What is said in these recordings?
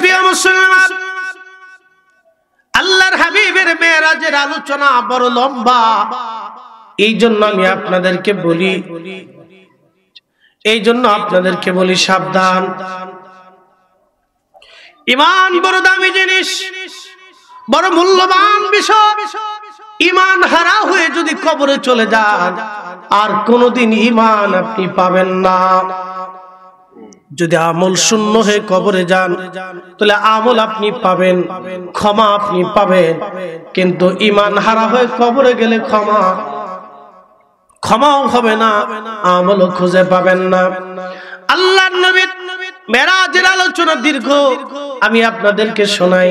প্রিয় মুসলমান আল্লাহর হাবিবের মেয়েরাজের আলোচনা বড় লম্বা এই জন্য আমি আপনাদেরকে বলি এই জন্য আপনাদেরকে বলি সাবধান ইমান বড় দামি জিনিস বড় মূল্যবান বিষয় ইমান হারা হয়ে যদি কবরে চলে যান আর কোনোদিন ইমান আপনি পাবেন না যদি আমল শূন্য হয়ে কবরে যান তাহলে আমল আপনি পাবেন ক্ষমা আপনি পাবেন কিন্তু ইমান হারা হয়ে কবরে গেলে ক্ষমা ক্ষমাও হবে না আমলও খুঁজে পাবেন না আল্লাহ নবী মেরাজের আলোচনা দীর্ঘ আমি আপনাদেরকে শোনাই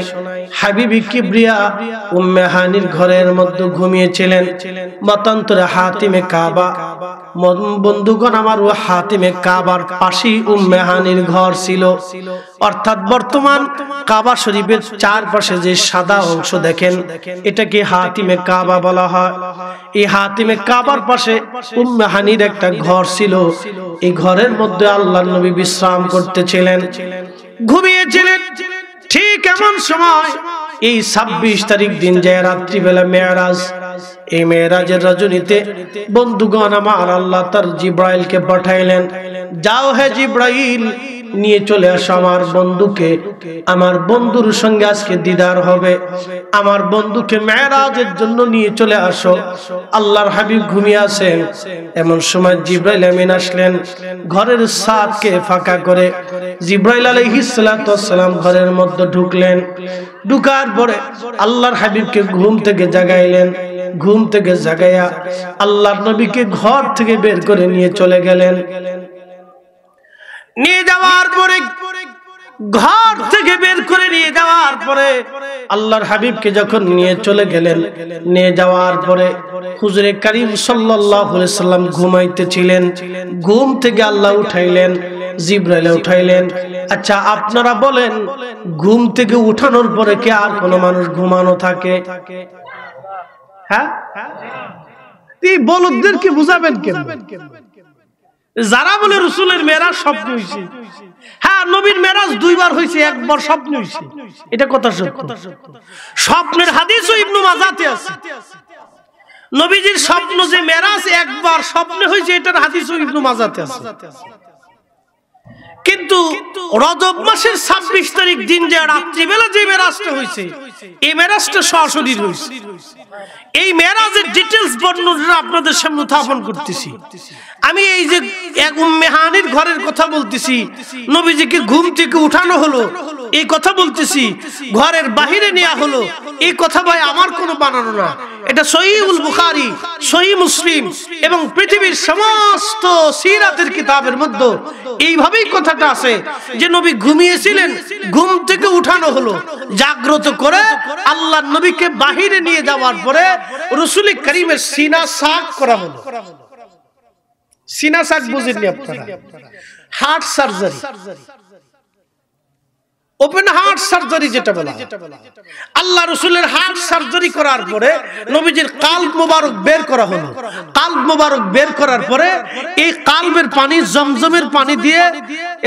হাবিবি কিবরিয়া উম্মেহানির ঘরের মধ্যে ঘুমিয়েছিলেন মতান্তরে হাতিমে কাবা বন্ধুগণ আমার ও হাতিমে কাবার পাশেই উম্মেহানির ঘর ছিল অর্থাৎ বর্তমান কাবা শরীফের চারপাশে যে সাদা অংশ দেখেন এটাকে হাতিমে কাবা বলা হয় এই হাতিমে কাবার পাশে উম্মেহানির একটা ঘর ছিল এই ঘরের মধ্যে আল্লাহ নবী বিশ্রাম করতেছিলেন ঘুমিয়েছিলেন ঠিক এমন সময় এই ছাব্বিশ তারিখ দিন যায় রাত্রিবেলা মেয়ারাজ এই মেয়েরাজের রজনীতে বন্ধুগণ আমার আল্লাহ তার জিব্রাইলকে পাঠাইলেন যাও হে জিব্রাইল নিয়ে চলে আসো আমার বন্ধুকে আমার বন্ধুর সঙ্গে আজকে দিদার হবে আমার বন্ধুকে মেয়েরাজের জন্য নিয়ে চলে আসো আল্লাহর হাবিব ঘুমিয়ে আসেন এমন সময় জিব্রাইল আমিন আসলেন ঘরের সাদকে ফাঁকা করে জিব্রাইল আলহিসাম ঘরের মধ্যে ঢুকলেন ঢুকার পরে আল্লাহর হাবিবকে ঘুম থেকে জাগাইলেন ঘুম থেকে জাগাইয়া আল্লাহর নবীকে ঘর থেকে বের করে নিয়ে চলে গেলেন নিয়ে যাওয়ার পরে ঘর থেকে বের করে নিয়ে যাওয়ার পরে আল্লাহর হাবিবকে যখন নিয়ে চলে গেলেন নিয়ে যাওয়ার পরে হুজুরে করিম সাল্লাম ঘুমাইতেছিলেন ঘুম থেকে আল্লাহ উঠাইলেন জিব্রাইলে উঠাইলেন আচ্ছা আপনারা বলেন ঘুম থেকে উঠানোর পরে কি আর কোনো মানুষ ঘুমানো থাকে হ্যাঁ বুঝাবেন কেন যারা বলে রসুলের মেরাজ স্বপ্ন হয়েছে হ্যাঁ নবীর মেরাজ দুইবার হয়েছে একবার স্বপ্ন হয়েছে এটা কথা স্বপ্নের হাদিস ইবনু মাজাতে আছে নবীজির স্বপ্ন যে মেরাজ একবার স্বপ্নে হয়েছে এটার হাদিস ইবনু মাজাতে আছে কিন্তু রজব মাসের ছাব্বিশ তারিখ দিন যে রাত্রিবেলা যে মেরাজটা হয়েছে এই মেরাজটা সরাসরি রয়েছে এই মেরাজের ডিটেলস বর্ণনা আপনাদের সামনে উত্থাপন করতেছি আমি এই যে এক উম্মেহানির ঘরের কথা বলতেছি নবীজিকে ঘুম থেকে উঠানো হলো এই কথা বলতেছি ঘরের বাহিরে নেওয়া হলো এই কথা ভাই আমার কোনো বানানো না এটা সহিউল বুখারি সহি মুসলিম এবং পৃথিবীর সমস্ত সিরাতের কিতাবের মধ্যে এইভাবেই কথাটা আছে যে নবী ঘুমিয়েছিলেন ঘুম থেকে উঠানো হলো জাগ্রত করে আল্লাহ নবীকে বাহিরে নিয়ে যাওয়ার পরে রসুল করিমের সিনা সাক করা হলো সিনা সাক heart surgery open heart surgery যেটা বলা আল্লাহ রসুলের হার্ট সার্জারি করার পরে নবীজির কাল্ব মোবারক বের করা হলো কাল্ব মোবারক বের করার পরে এই কাল্বের পানি জমজমের পানি দিয়ে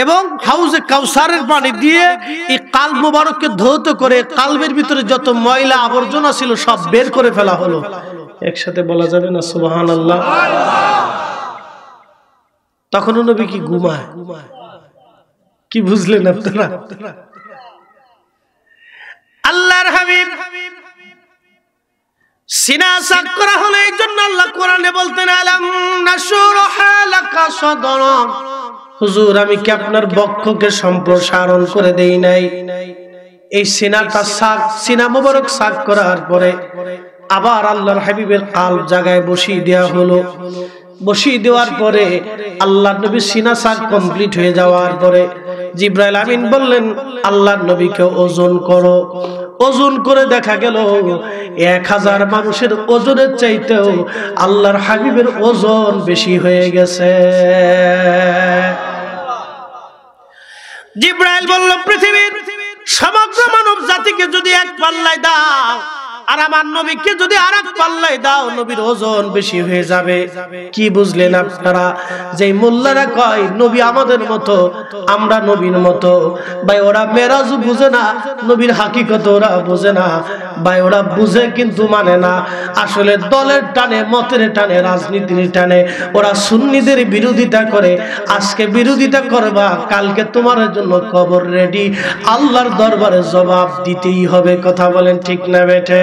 এবং হাউজে কাউসারের পানি দিয়ে এই কাল্ব মোবারককে ধৌত করে কাল্বের ভিতরে যত ময়লা আবর্জনা ছিল সব বের করে ফেলা হলো একসাথে বলা যাবে না সুবাহান আল্লাহ তখনও নবী কি ঘুমায় কি বুঝলেন আপনারা আল্লাহর হাবিব সিনা সাক করা এই জন্য আল্লাহ কোরআনে বলতেন আলাম হুজুর আমি কি আপনার বক্ষকে সম্প্রসারণ করে দেই নাই এই সিনাটা সাক সিনা মোবারক সাক করার পরে আবার আল্লাহর হাবিবের কাল জায়গায় বসিয়ে দেয়া হলো বসিয়ে দেওয়ার পরে আল্লাহ নবী সিনা কমপ্লিট হয়ে যাওয়ার পরে জিব্রাইল আমিন বললেন আল্লাহ নবীকে ওজন করো ওজন করে দেখা গেল এক হাজার মানুষের ওজনের চাইতেও আল্লাহর হাবিবের ওজন বেশি হয়ে গেছে জিব্রাইল বলল পৃথিবীর সমগ্র মানব জাতিকে যদি এক পাল্লায় দাও আর আমার নবীকে যদি আর এক দাও নবীর ওজন বেশি হয়ে যাবে কি বুঝলেন আপনারা যে মোল্লারা কয় নবী আমাদের মতো আমরা নবীর মতো ভাই ওরা মেরাজ বুঝে না নবীর হাকিকত ওরা বুঝে না ভাই ওরা বুঝে কিন্তু মানে না আসলে দলের টানে মতের টানে রাজনীতির টানে ওরা সুন্নিদের বিরোধিতা করে আজকে বিরোধিতা করবা কালকে তোমার জন্য কবর রেডি আল্লাহর দরবারে জবাব দিতেই হবে কথা বলেন ঠিক না বেঠে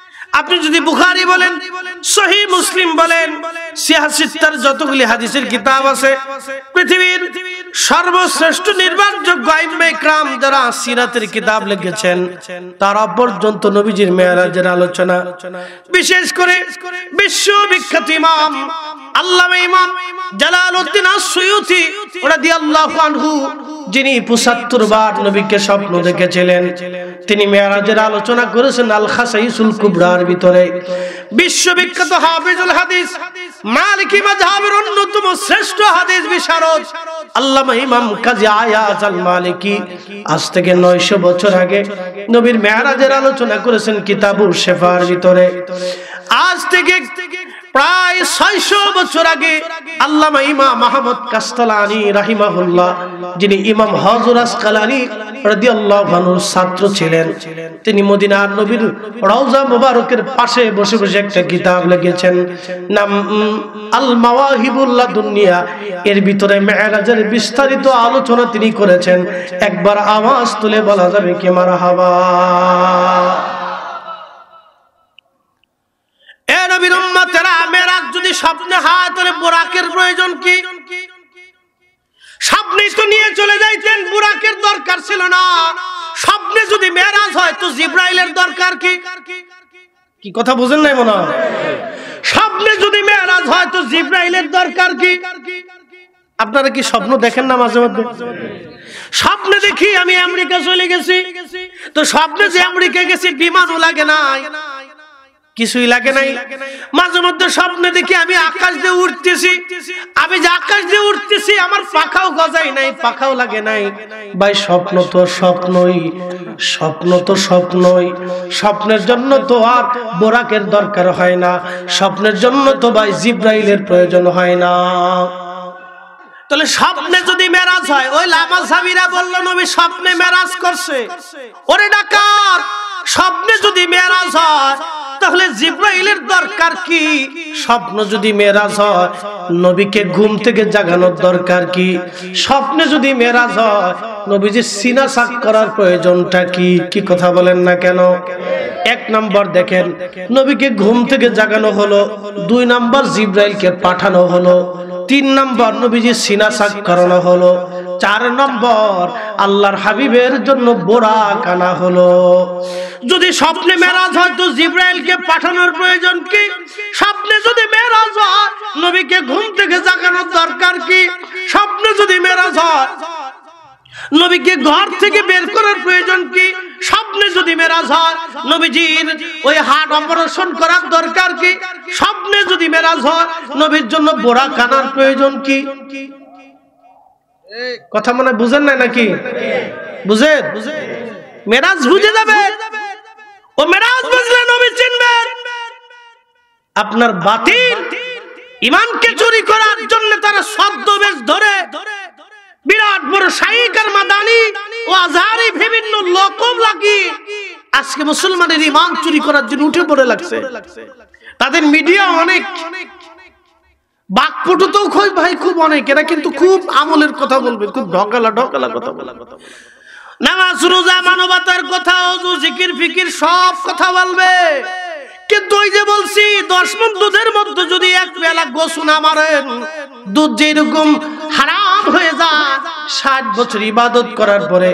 আপনি যদি বুখারি বলেন সহি মুসলিম বলেন সিয়াসিত্তার যতগুলি হাদিসের কিতাব আছে পৃথিবীর সর্বশ্রেষ্ঠ নির্বাণযোগ্য ক্রাম যারা সিরাতের কিতাব লিখেছেন তারা পর্যন্ত নবীজির মেয়ারাজের আলোচনা বিশেষ করে বিশ্ববিখ্যাত ইমাম আল্লামা ইমাম জালালউদ্দিন আস-সুয়ুতি রাদিয়াল্লাহু আনহু যিনি 75 বার নবীকে স্বপ্ন দেখেছিলেন তিনি মেয়ারাজের আলোচনা করেছেন আল খাসাই সুলকুবরার ভিতরে বিশ্ববিখ্যাত হাফিজুল হাদিস মালিকি অন্যতম শ্রেষ্ঠ হাদিস বিশারদ আল্লামা ইমাম কাজী আয়াজ আল মালিকি আজ থেকে 900 বছর আগে নবীর মেয়ারাজের আলোচনা করেছেন কিতাবুল শেফার ভিতরে আজ থেকে প্রায় ছয়শ বছর আগে আল্লামা ইমা মাহমুদ কাস্তালানি রাহিমাহুল্লাহ যিনি ইমাম হজরাস কালানি ছাত্র ছিলেন তিনি মদিনার নবীর রওজা মুবারকের পাশে বসে বসে একটা কিতাব লিখেছেন নাম আল মাওয়াহিবুল্লাহ দুনিয়া এর ভিতরে মেহরাজের বিস্তারিত আলোচনা তিনি করেছেন একবার আওয়াজ তুলে বলা যাবে কি মারহাবা এ নবীর স্বপ্নে হাত তাহলে বোরাকের প্রয়োজন কি স্বপ্নে তো নিয়ে চলে যাইতেন বোরাকের দরকার ছিল না স্বপ্নে যদি মেরাজ হয় তো জিব্রাইলের দরকার কি কি কথা বুঝেন নাই মনে হয় স্বপ্নে যদি মেরাজ হয় তো জিব্রাইলের দরকার কি আপনারা কি স্বপ্ন দেখেন না মাঝে মাঝে স্বপ্নে দেখি আমি আমেরিকা চলে গেছি তো স্বপ্নে যে আমেরিকা গেছি বিমানও লাগে না কিছুই লাগে নাই মাঝে মধ্যে স্বপ্নে দেখি আমি আকাশ দিয়ে উঠতেছি আমি যে আকাশ দিয়ে উঠতেছি আমার পাখাও গজাই নাই পাখাও লাগে নাই ভাই স্বপ্ন তো স্বপ্নই স্বপ্ন তো স্বপ্নই স্বপ্নের জন্য তো আর বোরাকের দরকার হয় না স্বপ্নের জন্য তো ভাই জিব্রাইলের প্রয়োজন হয় না তাহলে স্বপ্নে যদি মেরাজ হয় ওই লামা সাবিরা বললো নবী স্বপ্নে মেরাজ করছে ওরে ডাকাত স্বপ্নে যদি মেরাজ হয় তাহলে জিব্রাইলের দরকার কি স্বপ্ন যদি মেরাজ হয় নবীকে ঘুম থেকে জাগানোর দরকার কি স্বপ্নে যদি মেরাজ হয় নবীজি সিনা সাক করার প্রয়োজনটা কি কি কথা বলেন না কেন এক নাম্বার দেখেন নবীকে ঘুম থেকে জাগানো হলো দুই নাম্বার জিব্রাইলকে পাঠানো হলো তিন নাম্বার নবীজি সিনা সাক করানো হলো চার নম্বর আল্লাহর হাবিবের জন্য বোরা কানা হলো যদি স্বপ্নে মেরাজ হয় তো জিব্রাইলকে পাঠানোর প্রয়োজন কি স্বপ্নে যদি মেরাজ হয় নবীকে ঘুম থেকে জাগানোর দরকার কি স্বপ্নে যদি মেরাজ হয় নবীকে ঘর থেকে বের করার প্রয়োজন কি স্বপ্নে যদি মেরাজ হয় নবীজির ওই হার্ট অপারেশন করার দরকার কি স্বপ্নে যদি মেরাজ হয় নবীর জন্য বোরা কানার প্রয়োজন কি কথা মনে বুঝেন নাই নাকি বুঝেন মেরাজ বুঝে যাবে ও মেরাজ বুঝলে নবী চিনবেন আপনার বাতিল ইমানকে চুরি করার জন্য তারা ছদ্মবেশ ধরে বিরাট বড় শাইক আর মাদানি ও আজহারি বিভিন্ন লোকম লাগি আজকে মুসলমানের ইমান চুরি করার জন্য উঠে পড়ে লাগছে তাদের মিডিয়া অনেক বাক্যটু তো খুব ভাই খুব অনেক এরা কিন্তু খুব আমলের কথা বলবে খুব ঢকালা ঢকালা কথা বলবে নামাজ রোজা মানবতার কথা ওযু জিকির ফিকির সব কথা বলবে কিন্তু ওই যে বলছি দশ মন দুধের মধ্যে যদি এক বেলা গোসু না মারেন দুধ যেরকম হারাম ইমাম হয়ে যা ষাট বছর ইবাদত করার পরে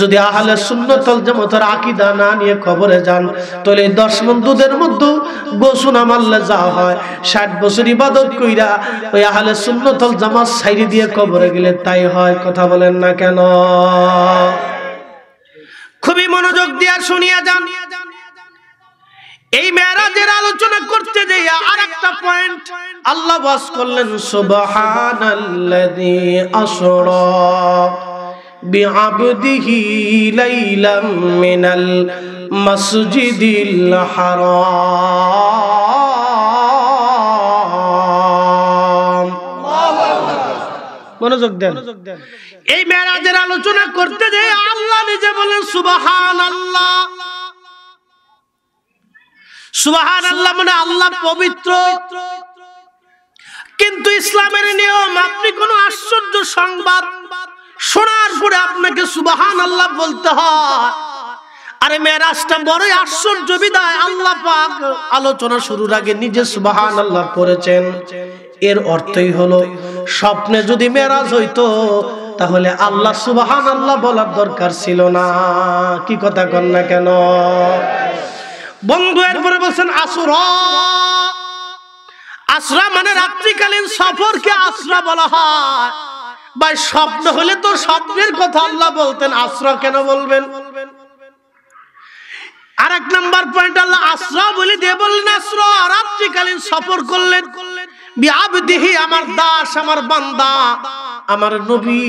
যদি আহলে সুন্নতল মতো আকিদা না নিয়ে খবরে যান তাহলে দশ বন্ধুদের মধ্যেও মধ্যে গোসু না মারলে যা হয় ষাট বছর ইবাদত কইরা ওই আহলে সুন্নতল জামাত সাইড দিয়ে কবরে গেলে তাই হয় কথা বলেন না কেন খুবই মনোযোগ দিয়ে শুনিয়া জানিয়া যান এই মেরাজের আলোচনা করতে যাইয়া আর একটা পয়েন্ট আল্লাহ বাস করলেন সুবহানাল্লাযী আসরা মিনাল এই মেরাজের আলোচনা করতে যে আল্লাহ নিজে বলেন আল্লাহ সুবাহান আল্লাহ মানে আল্লাহ পবিত্র কিন্তু ইসলামের নিয়ম আপনি কোন আশ্চর্য সংবাদ শোনার পরে আপনাকে সুবাহান আল্লাহ বলতে হয় আরে মেয়েরাজটা বড়ই আশ্চর্য বিদায় আল্লাহ পাক আলোচনা শুরুর আগে নিজে সুবাহান আল্লাহ করেছেন এর অর্থই হলো স্বপ্নে যদি মেয়েরাজ হইতো তাহলে আল্লাহ সুবাহান আল্লাহ বলার দরকার ছিল না কি কথা কন না কেন বন্ধু এরপরে বলছেন আসুর আশ্রা মানে রাত্রিকালীন সফরকে আশ্রা বলা হয় বা স্বপ্ন হলে তো স্বপ্নের কথা আল্লাহ বলতেন আশ্রা কেন বলবেন আর এক নাম্বার পয়েন্ট আল্লাহ আশ্রা বলি দেবল বললেন আশ্রা রাত্রিকালীন সফর করলেন করলেন বিআবদিহি আমার দাস আমার বান্দা আমার নবী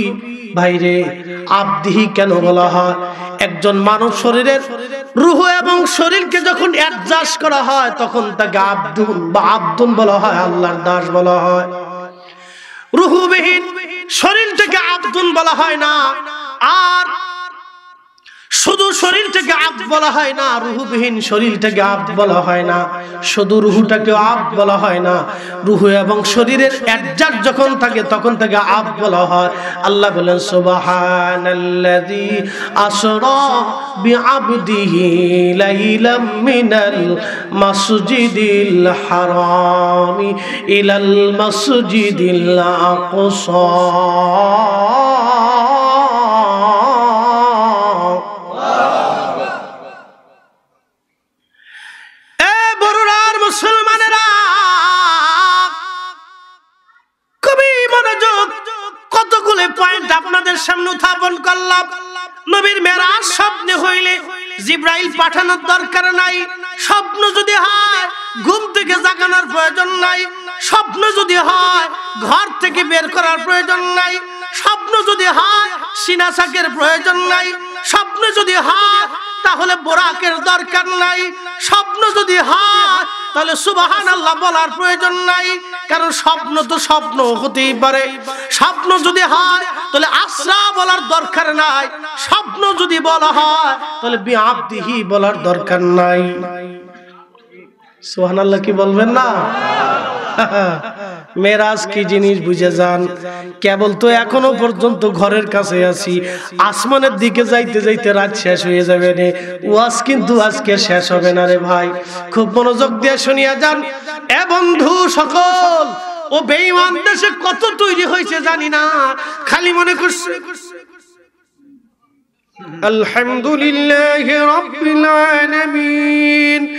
বাইরে আবদিহি কেন বলা হয় একজন মানব শরীরের রুহ এবং শরীরকে যখন অ্যাডজাস্ট করা হয় তখন তাকে আব্দুল বা আব্দুল বলা হয় আল্লাহর দাস বলা হয় রুহুবিহীন শরীর থেকে আব্দুল বলা হয় না আর শুধু শরীরটাকে আব বলা হয় না রুহুবিহীন শরীরটাকে আব বলা হয় না শুধু রুহুটাকে আব বলা হয় না রুহু এবং শরীরের অ্যাডজাস্ট যখন থাকে তখন তাকে আব বলা হয় আল্লাহ বলেন সুবহানাল্লাযী আসরা বিআবদিহি লাইলাম মিনাল মাসজিদিল হারামি ইলাল মাসজিদিল আকসা সামনে উত্থাপন করলাম নবীর মেরাজ স্বপ্নে হইলে জিব্রাইল পাঠানোর দরকার নাই স্বপ্ন যদি হয় ঘুম থেকে জাগানোর প্রয়োজন নাই স্বপ্ন যদি হয় ঘর থেকে বের করার প্রয়োজন নাই স্বপ্ন যদি হয় সিনাশাকের প্রয়োজন নাই স্বপ্ন যদি হয় তাহলে বোরাকের দরকার নাই স্বপ্ন যদি হয় তাহলে সুবাহান আল্লাহ বলার প্রয়োজন নাই কারণ স্বপ্ন তো স্বপ্ন হতেই পারে স্বপ্ন যদি হয় তাহলে আশ্রা বলার দরকার নাই স্বপ্ন যদি বলা হয় তাহলে বিআবদিহি বলার দরকার নাই আল্লাহ কি বলবেন না মেরাজ কি জিনিস বুঝে যান কেবল তো এখনো পর্যন্ত ঘরের কাছে আছি আসমানের দিকে যাইতে যাইতে রাত শেষ হয়ে যাবে রে ওয়াজ কিন্তু আজকে শেষ হবে না রে ভাই খুব মনোযোগ দিয়ে শুনিয়া যান এ বন্ধু সকল ও বেঈমান দেশে কত তৈরি হয়েছে জানি না খালি মনে করছে الحمد لله رب العالمين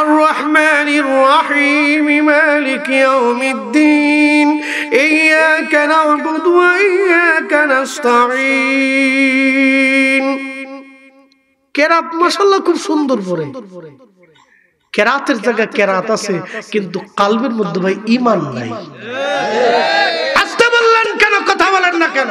الرحمن الرحيم مالك يوم الدين إياك نعبد وإياك نستعين কেরাত মাসাল্লাহ খুব সুন্দর পরে কেরাতের জায়গায় কেরাত আছে কিন্তু কালবের মধ্যে ভাই ইমান নাই আসতে বললেন কেন কথা বলেন না কেন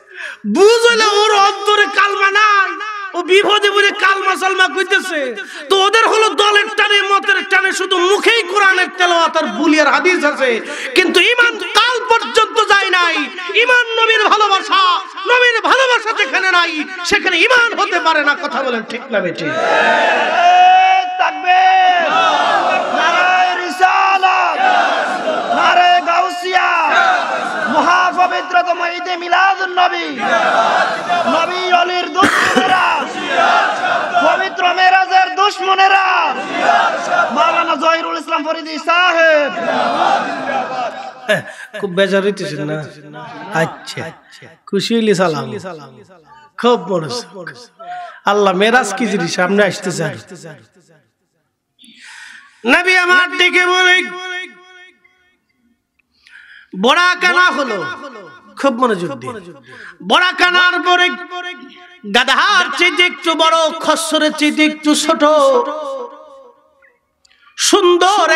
বুঝলে ওর অন্তরে কালমা নাই ও বিপদে বলে কালমা সালমা কইতেছে তো ওদের হলো দলের টানে মতের টানে শুধু মুখেই কোরআনের তেলাওয়াত আর বুলিয়ার হাদিস আছে কিন্তু ইমান কাল পর্যন্ত যায় নাই ইমান নবীর ভালোবাসা নবীর ভালোবাসা যেখানে নাই সেখানে ইমান হতে পারে না কথা বলেন ঠিক না বেটি ঠিক থাকবে পবিত্রতম ঈদে মিলাদ নবী নবী অলির দুশ্মনেরা পবিত্র মেরাজের দুশ্মনেরা মাওলানা জহিরুল ইসলাম ফরিদি সাহেব খুব বেজার হইতেছেন না আচ্ছা খুশি হইলি সালাম খুব বড় আল্লাহ মেরাজ কি জিনিস সামনে আসতে চান নবী আমার দিকে বলে সুন্দর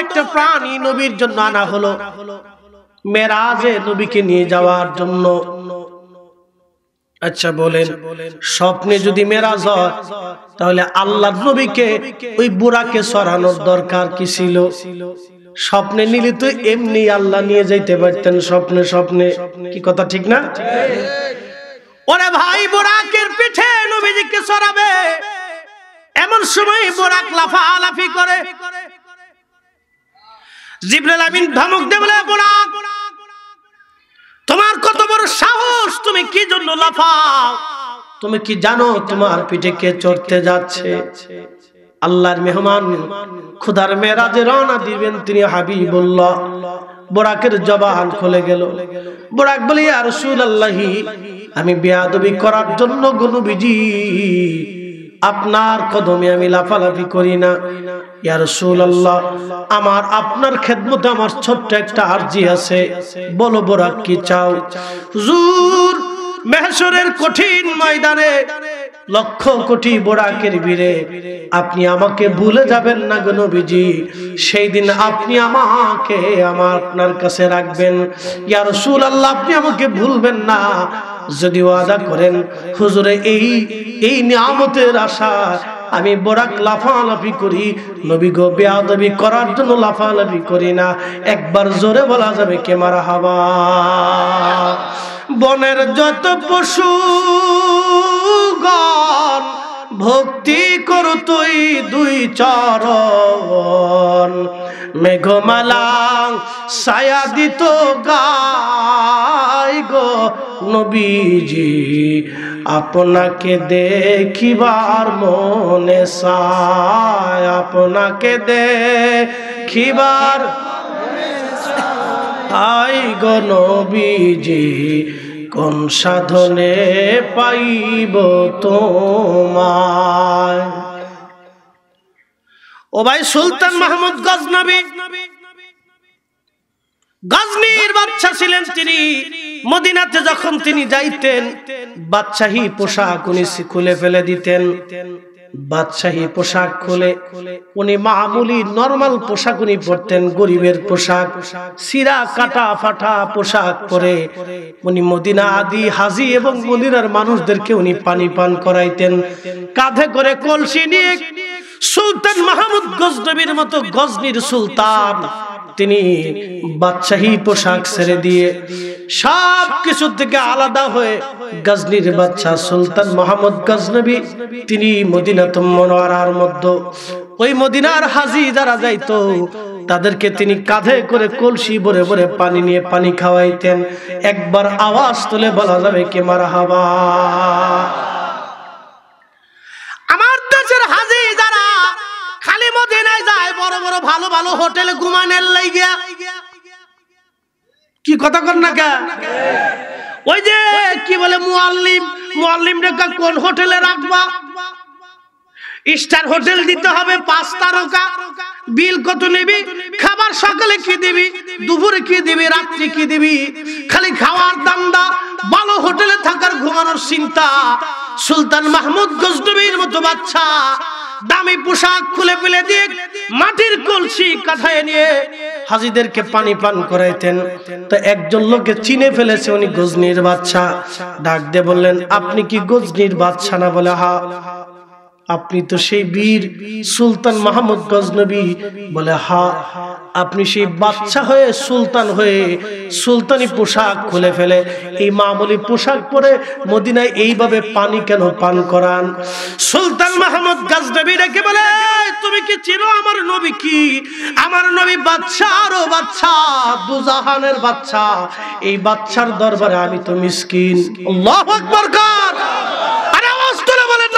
একটা প্রাণী নবীর জন্য আনা হলো মেরাজে নবীকে নিয়ে যাওয়ার জন্য আচ্ছা বলেন স্বপ্নে যদি মেরাজ হয় তাহলে আল্লাহ নবীকে ওই বুড়াকে সরানোর দরকার কি ছিল স্বপ্নে নিলে তো এমনি আল্লাহ নিয়ে যাইতে পারতেন স্বপ্নে স্বপ্নে কি কথা ঠিক না ওরে ভাই বোরাকের পিঠে নবীজিকে সরাবে এমন সময় বোরাক লাফা লাফালাফি করে জিবরাইল আমিন ধমক দে বলে বোরাক তোমার কত বড় সাহস তুমি কি জন্য লাফাও তুমি কি জানো তোমার পিঠে কে চড়তে যাচ্ছে আল্লাহর মেহমান খুদার মেয়েরাজে রওনা দিবেন তিনি বলল বোরাকের জবান খুলে গেল বোরাক বলি আর আল্লাহি আমি বেয়াদবি করার জন্য বিজি আপনার কদমে আমি লাফালাফি করি না ইয়ার আল্লাহ আমার আপনার খেদমতে আমার ছোট্ট একটা আর্জি আছে বলো বোরাক কি চাও জুর মেহসরের কঠিন ময়দানে লক্ষ কোটি বোরাকের ভিড়ে আপনি আমাকে ভুলে যাবেন না গো নবীজি সেই দিন আপনি আমাকে আমার আপনার কাছে রাখবেন ইয়া রাসূলুল্লাহ আপনি আমাকে ভুলবেন না যদি ওয়াদা করেন হুজুরে এই এই নিয়ামতের আশা আমি বরাক লাফালাফি করি নবী গো বেয়াদবি করার জন্য লাফালাফি করি না একবার জোরে বলা যাবে কে মারা হাবা বনের যত পশু গান ভক্তি করতই দুই চরণ মেঘমালাং সায়া দিত গাই গো নবীজি আপনাকে দেখিবার মনে সায় আপনাকে দেখিবার আই গণবীজি কোন সাধনে পাইব তোমায় ও ভাই সুলতান মাহমুদ গজনবী গজনীর বাচ্চা ছিলেন তিনি মদিনাতে যখন তিনি যাইতেন বাচ্চাহী পোশাক উনি খুলে ফেলে দিতেন বাদশাহী পোশাক খুলে উনি মামুলি নর্মাল পোশাক উনি পরতেন গরিবের পোশাক সিরা কাটা ফাটা পোশাক পরে উনি মদিনা আদি হাজি এবং মদিনার মানুষদেরকে উনি পানি পান করাইতেন কাঁধে করে কলসি নিয়ে সুলতান মাহমুদ গজনবীর মতো গজনির সুলতান তিনি বাদশাহী পোশাক ছেড়ে দিয়ে সব কিছুর থেকে আলাদা হয়ে গজনির বাচ্চা সুলতান মোহাম্মদ গজনবী তিনি মদিনা মনোয়ারার মধ্য ওই মদিনার হাজি যারা যাইত তাদেরকে তিনি কাঁধে করে কলসি ভরে ভরে পানি নিয়ে পানি খাওয়াইতেন একবার আওয়াজ তুলে বলা যাবে কে মারা হাবা আমার দেশের হাজি যারা খালি মদিনায় যায় বড় বড় ভালো ভালো হোটেলে ঘুমানের লাইগিয়া কি কথা কর না কে ওই যে কি বলে মুআল্লিম মুআল্লিম রে কোন হোটেলে রাখবা স্টার হোটেল দিতে হবে পাঁচ তারকা বিল কত নিবি খাবার সকালে কি দিবি দুপুরে কি দিবি রাত্রি কি দিবি খালি খাওয়ার দা ভালো হোটেলে থাকার ঘুমানোর চিন্তা সুলতান মাহমুদ গজনবীর মতো বাচ্চা দামি পোশাক খুলে ফেলে দিক মাটির কলসি কাঠায় নিয়ে হাজিদেরকে পানি পান করাইতেন তো একজন লোকে চিনে ফেলেছে উনি গজনির বাচ্চা ডাক দিয়ে বললেন আপনি কি গজনির বাচ্চা না বলে হা আপনি তো সেই বীর সুলতান মাহমুদ গজনবী বলে হা আপনি সেই বাচ্চা হয়ে সুলতান হয়ে সুলতানি পোশাক খুলে ফেলে এই মামুলি পোশাক পরে মদিনায় এইভাবে পানি কেন পান করান সুলতান মাহমুদ গাজনবী ডেকে বলে তুমি কি চিনো আমার নবী কি আমার নবী বাচ্চা আরো বাচ্চা দুজাহানের বাচ্চা এই বাচ্চার দরবারে আমি তো মিসকিন আল্লাহু আকবার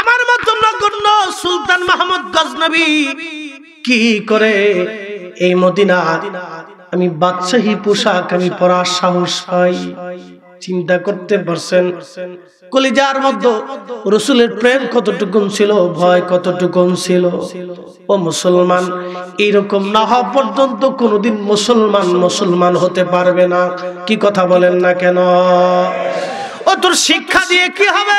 আমার মতন নগণ্য সুলতান মাহমুদ গজনবী কি করে এই মদিনা আমি বাদশাহী পোশাক আমি পরার সাহস হয় চিন্তা করতে পারছেন কলিজার মধ্যে রসুলের প্রেম কতটুকু ছিল ভয় কতটুকু ছিল ও মুসলমান এইরকম না হওয়া পর্যন্ত কোনোদিন মুসলমান মুসলমান হতে পারবে না কি কথা বলেন না কেন ও তোর শিক্ষা দিয়ে কি হবে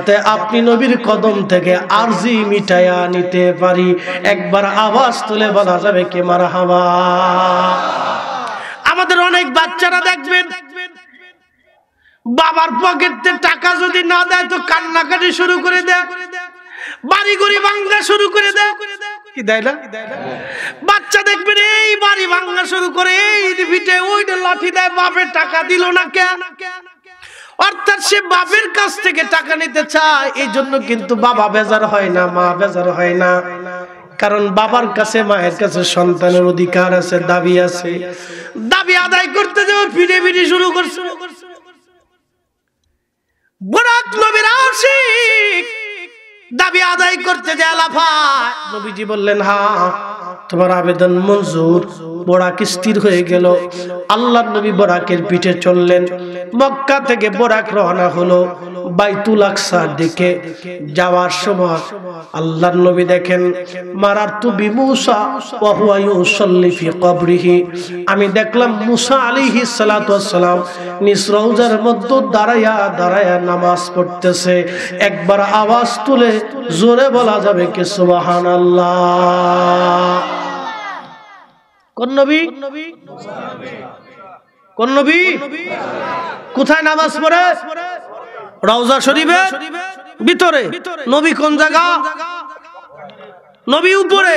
যাতে আপনি নবীর কদম থেকে আরজি মিটায়া নিতে পারি একবার আওয়াজ তুলে বলা যাবে কে মারা হাওয়া আমাদের অনেক বাচ্চারা দেখবেন বাবার পকেটে টাকা যদি না দেয় তো কান্নাকাটি শুরু করে দেয় বাড়ি গড়ি ভাঙ্গা শুরু করে দেয় কি দেয় না বাচ্চা দেখবেন এই বাড়ি বাংলা শুরু করে এই ভিটে ওইটা লাঠি দেয় বাপের টাকা দিল না কে অর্থাৎ সে বাপের কাছ থেকে টাকা নিতে চায় এই জন্য কিন্তু বাবা বেজার হয় না মা বেজার হয় না কারণ বাবার কাছে মায়ের কাছে সন্তানের অধিকার আছে দাবি আছে দাবি আদায় করতে যাবে ফিরে ফিরে শুরু করছে বরাক নবীর আশিক দাবি আদায় করতে যে লাফায় নবীজি বললেন হা তোমার আবেদন মঞ্জুর বোরাক স্থির হয়ে গেল আল্লাহ নবী বোরাকের পিঠে চললেন মক্কা থেকে বোরাক রওনা হলো বাইতুল আকসার দিকে যাওয়ার সময় আল্লাহর নবী দেখেন মারার তু বিমুসা ফি কবরিহি আমি দেখলাম মুসা আলিহি সালাম নিস রওজার মধ্যে দাঁড়ায়া দাঁড়ায়া নামাজ পড়তেছে একবার আওয়াজ তুলে জোরে বলা যাবে কে সুবাহান আল্লাহ কোন নবী কোন নবী কোথায় নামাজ পড়ে রওজা শরীফে ভিতরে নবী কোন জায়গা নবী উপরে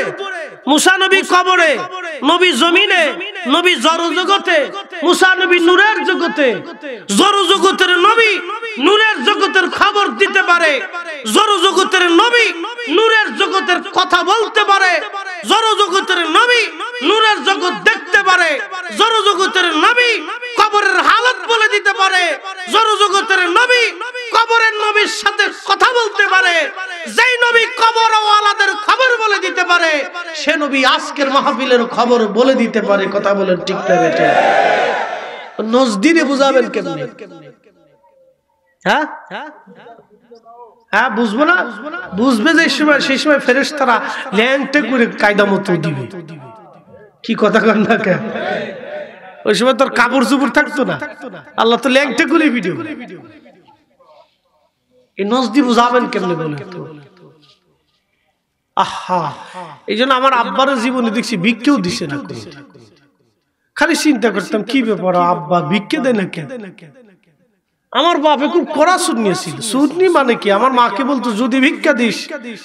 মুসা নবী কবরে নবী জমিনে নবী জড় জগতে মুসা নবী নূরের জগতে জড় জগতের নবী নূরের জগতের খবর দিতে পারে জড় জগতের নবী নূরের জগতের কথা বলতে পারে জড় জগতের নবী নূরের জগৎ দেখতে পারে জড় জগতের নবী কবরের হালত বলে দিতে পারে জড় জগতের নবী কবরের নবীর সাথে কথা বলতে পারে যেই নবী কবর কবরওয়ালাদের খবর বলে দিতে পারে সে নবী আজকের মাহফিলের খবর বলে দিতে পারে কথা বলেন ঠিক না বেটা নজদিনে বুঝাবেন কেমনে হ্যাঁ হ্যাঁ বুঝবো না বুঝবে যে সময় সেই সময় ফেরেস তারা ল্যাংটে করে কায়দা মতো দিবে কি কথা কর না কেন ওই সময় তোর কাপড় থাকতো না আল্লাহ তো ল্যাংটে করে ভিডিও এই নজদি বুঝাবেন কেমনে বলে তো আহা এই জন্য আমার আব্বারও জীবনে দেখছি ভিক্ষেও দিছে না খালি চিন্তা করতাম কি ব্যাপার আব্বা ভিক্ষে দেয় না কেন আমার বাপ এখন কড়া সুদ নিয়েছিল নি মানে কি আমার মাকে বলতো মানে যদি ভিক্ষা দিস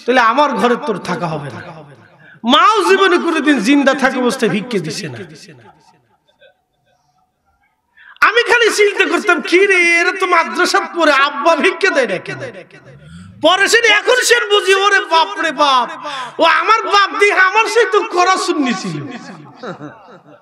তাহলে আমার ঘরে তোর থাকা হবে না মাও জীবনে দিন জিন্দা থাকে বসতে ভিক্ষে দিছে না আমি খালি চিন্তা করতাম কি রে এরা তো মাদ্রাসা পরে আব্বা ভিক্ষে দেয় রেখে পরে সে এখন সে বুঝি ওরে বাপ রে বাপ ও আমার বাপ দি আমার সে তো করা শুনিয়েছিল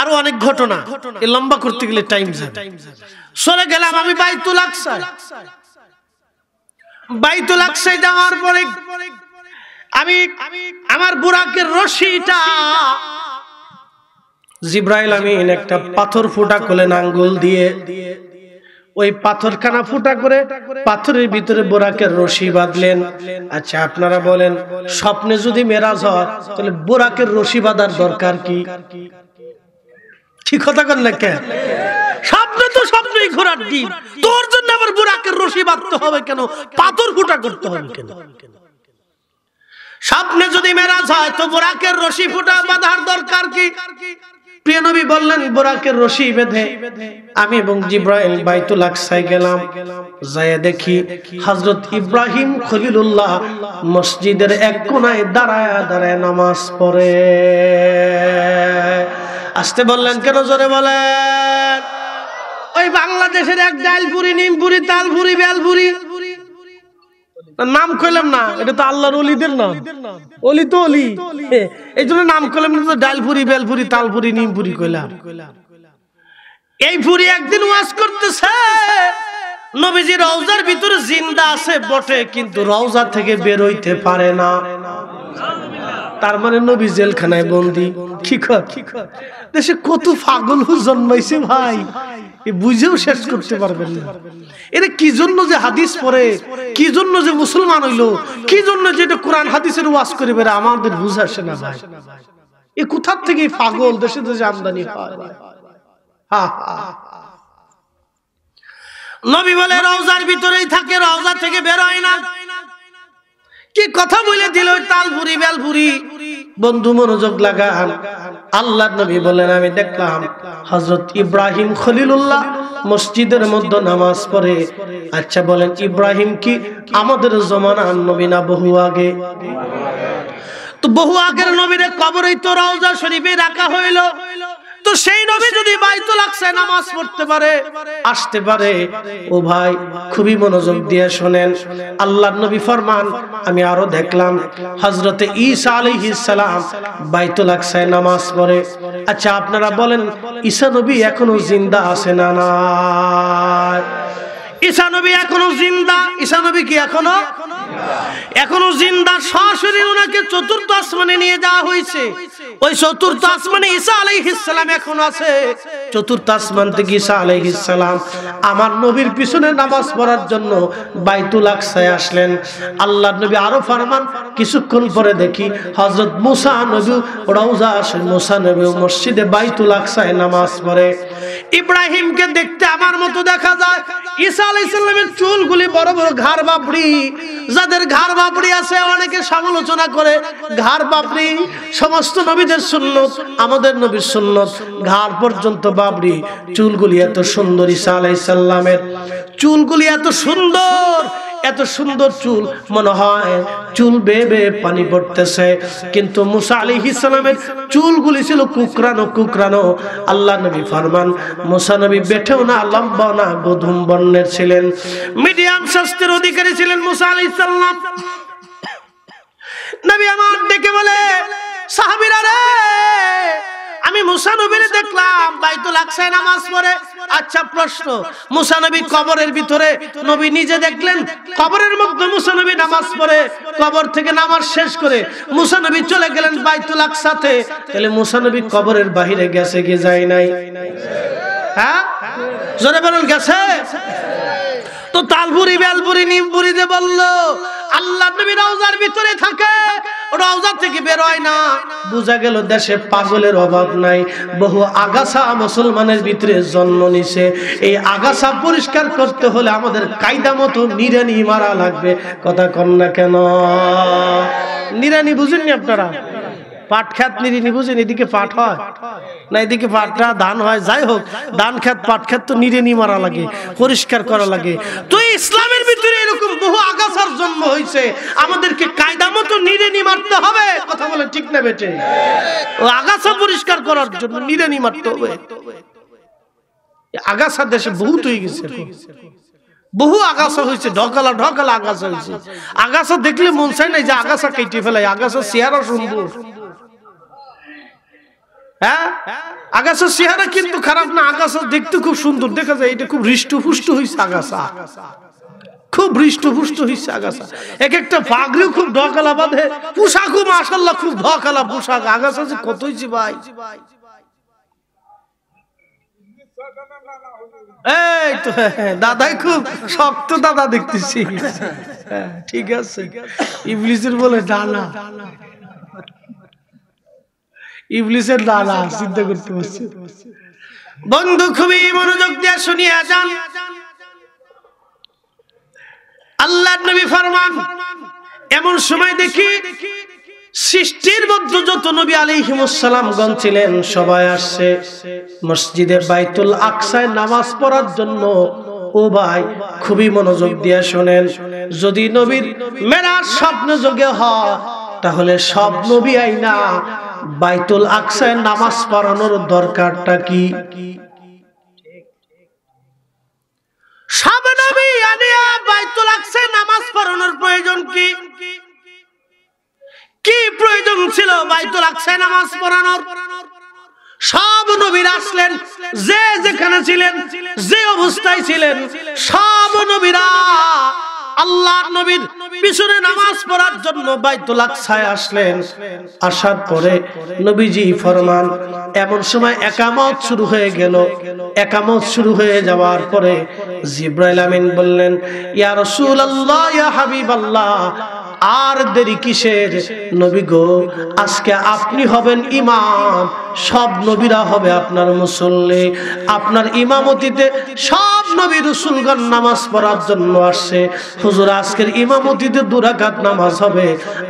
আরো অনেক ঘটনা এ লম্বা করতে গেলে টাইম যাবে চলে গেলাম আমি বাইতুল আকসায় বাইতুল আকসায় যাওয়ার পরে আমি আমার বুড়াকে রশিটা জিব্রাইল আমি একটা পাথর ফুটা করলেন নাঙ্গুল দিয়ে ওই পাথরখানা ফুটা করে পাথরের ভিতরে বোরাকের রশি বাঁধলেন আচ্ছা আপনারা বলেন স্বপ্নে যদি মেরাজ হয় তাহলে বোরাকের রশি বাঁধার দরকার কি ঠিক কথা কর কে তো স্বপ্নই ঘোরার ডিম তোর জন্য আবার বুড়াকের রশি বাঁধতে হবে কেন পাথর ফুটা করতে হবে কেন স্বপ্নে যদি মেরাজ হয় তো বোরাকের রশি ফুটা বাঁধার দরকার কি প্রিয় নবী বললেন বোরাকের রশি বেঁধে আমি এবং বাইতুল গেলাম যায় দেখি ইব্রাহিম খলিলুল্লাহ মসজিদের এক কোনায় দাঁড়ায় দাঁড়ায় নামাজ পড়ে আসতে বললেন কেন জোরে বলেন ওই বাংলাদেশের এক ডাইলপুরি নিমপুরি তালপুরি বেলপুরি নাম কইলাম না এটা তো আল্লাহর অলিদের নাম অলি তো অলি এই জন্য নাম কইলাম না তো ডালপুরি বেলপুরি তালপুরি নিমপুরি কইলাম এই পুরি একদিন ওয়াজ করতেছে নবীজি রওজার ভিতরে জিন্দা আছে বটে কিন্তু রওজা থেকে বের হইতে পারে না তার মানে নবী জেলখানায় বন্দী দেশে কত জন্মাইছে ভাই বুঝেও শেষ করতে পারবেন না এটা কি জন্য যে হাদিস পড়ে কি জন্য যে মুসলমান হইলো কি জন্য যে এটা কোরআন হাদিসের ওয়াজ করে বেড়ে আমাদের বুঝাসে না ভাই এ কোথার থেকে পাগল দেশে দেশে আমদানি হয় হা হা নবী বলে রওজার ভিতরেই থাকে রওজা থেকে বেরোয় না কি কথা বলে দিল তালপুরি বেলপুরি বন্ধু মনোযোগ লাগান আল্লাহ নবী বলেন আমি দেখলাম হজরত ইব্রাহিম খলিলুল্লাহ মসজিদের মধ্যে নামাজ পড়ে আচ্ছা বলেন ইব্রাহিম কি আমাদের জমানার নবী না বহু আগে তো বহু আগের নবীরে কবরই তো রওজা শরীফে রাখা হইল তো সেই নবে যদি বাইতুল আকসায় নামাজ পড়তে পারে আসতে পারে ও ভাই খুবই মনোযোগ দিয়ে শোনেন আল্লাহর নবী ফরমান আমি আরো দেখলাম হযরতে ঈসা আলাইহিস সালাম বাইতুল আকসায় নামাজ পড়ে আচ্ছা আপনারা বলেন ঈসা নবী এখনো জিন্দা আছে না না ঈসা নবী এখনো জিন্দা ঈসা নবী কি এখনো এখনো জিন্দা সরাসরি ওনাকে চতুর্থ আসমানে নিয়ে যাওয়া হয়েছে ওই চতুর্থ আসমানে ঈসা আলাইহিসসালাম এখন আছে চতুর্থ আসমান থেকে ঈসা আলাইহিসসালাম আমার নবীর পিছনে নামাজ পড়ার জন্য বাইতুল আকসায় আসলেন আল্লাহর নবী আরো ফরমান কিছুক্ষণ পরে দেখি হযরত মুসা নবী রওজা আসে মুসা নবী মসজিদে বাইতুল আকসায় নামাজ পড়ে ইব্রাহিমকে দেখতে আমার মতো দেখা যায় ঈসা আলাইহিসসালামের চুলগুলি বড় বড় ঘাড় বাপড়ি যাদের ঘাড় বাপড়ি আছে অনেকে সমালোচনা করে ঘাড় বাপড়ি সমস্ত নবীদের সুন্নত আমাদের নবীর সুন্নত ঘাড় পর্যন্ত বাপড়ি চুলগুলি এত সুন্দরী সাল্লামের চুলগুলি এত সুন্দর এত সুন্দর চুল মনে হয় চুল বেবে পানি পড়তেছে কিন্তু মুসা আলী ইসলামের চুলগুলি ছিল কুকরানো কুকরানো আল্লাহ নবী ফরমান মুসা নবী বেঠেও না লম্বা না গধুম বর্ণের ছিলেন মিডিয়াম স্বাস্থ্যের অধিকারী ছিলেন মুসা আলী ইসলাম নবী আমার ডেকে বলে সাহাবিরা রে আমি মুসানবীর দেখলাম বাইতুল আকসায় নামাজ পড়ে আচ্ছা প্রশ্ন মুসানবী কবরের ভিতরে নবী নিজে দেখলেন কবরের মধ্যে মুসানবী নামাজ পড়ে কবর থেকে নামাজ শেষ করে মুসানবী চলে গেলেন বাইতুল আকসাতে তাহলে মুসানবী কবরের বাহিরে গেছে কি যায় নাই হ্যাঁ জোরে বলেন গেছে তো তালপুরি বেলপুরি যে বললো আল্লাহ নবী রওজার ভিতরে থাকে রওজা থেকে বেরোয় না বোঝা গেল দেশে পাগলের অভাব নাই বহু আগাছা মুসলমানের ভিতরে জন্ম নিছে এই আগাছা পরিষ্কার করতে হলে আমাদের কায়দা মতো নিরানি মারা লাগবে কথা কন না কেন নিরানি বুঝেননি আপনারা পাট খ্যাত নিরিনি বুঝেন এদিকে পাট হয় না এদিকে পাটটা ধান হয় যাই হোক ধান খ্যাত পাট খ্যাত তো নিরেনি মারা লাগে পরিষ্কার করা লাগে তো ইসলামের ভিতরে এরকম বহু আগাছার জন্ম হয়েছে আমাদেরকে কায়দা মতো নিরেনি মারতে হবে কথা বলে ঠিক না বেটে আগাছা পরিষ্কার করার জন্য নিরেনি মারতে হবে আগাছা দেশে বহুত হয়ে গেছে বহু আগাছা হয়েছে ঢকালা ঢকালা আগাছা হয়েছে আগাছা দেখলে মন চাই নাই যে আগাছা কেটে ফেলাই আগাছা চেহারা সুন্দর হ্যাঁ? আগাছার চেহারা কিন্তু খারাপ না আগাছা দেখতে খুব সুন্দর দেখা যায় এটা খুব হৃষ্টপুষ্ট হয়েছে আগাছা খুব হৃষ্টপুষ্ট হয়েছে আগাছা এক একটা খুব ঢকালা বাঁধে পোশাকও মাসাল্লাহ খুব ঢকালা পোশাক আগাছা যে কতই যে ভাই এই তো হ্যাঁ, হ্যাঁ, দাদাই খুব শক্ত দাদা দেখতেছি ঠিক আছে ইংলিশের বলে ডানা ইবলিসের লালা চিন্তা করতে পারছি বন্ধু খুবই মনোযোগ দিয়ে শুনিয়া যান আল্লাহ নবী ফরমান এমন সময় দেখি সৃষ্টির মধ্যে যত নবী হিমসালাম আলিহিমুসালামগণ ছিলেন সবাই আসছে মসজিদের বাইতুল আকসায় নামাজ পড়ার জন্য ও ভাই খুবই মনোযোগ দিয়ে শোনেন যদি নবীর মেরার স্বপ্ন যোগে হয় তাহলে সব নবী আইনা বাইতুল আকসায় নামাজ পড়ানোর দরকারটা কি প্রয়োজন ছিল নামাজ পড়ানোর সব নবীর আসলেন যে যেখানে ছিলেন যে অবস্থায় ছিলেন সব নবীরা আল্লাহ নবীর পিছনে নামাজ পড়ার জন্য বাইতুল আকসায় আসলেন আসার পরে নবীজি ফরমান এমন সময় একামত শুরু হয়ে গেল একামত শুরু হয়ে যাওয়ার পরে জিব্রাইল আমিন বললেন ইয়া রাসূলুল্লাহ ইয়া হাবিবাল্লাহ আর দেরি কিসের নবী গো আজকে আপনি হবেন ইমাম সব নবীরা হবে আপনার মুসল্লি আপনার ইমামতিতে সব নবী রসুলগণ নামাজ পড়ার জন্য আসে হুজুর আজকের ইমামতিতে দু রাকাত নামাজ হবে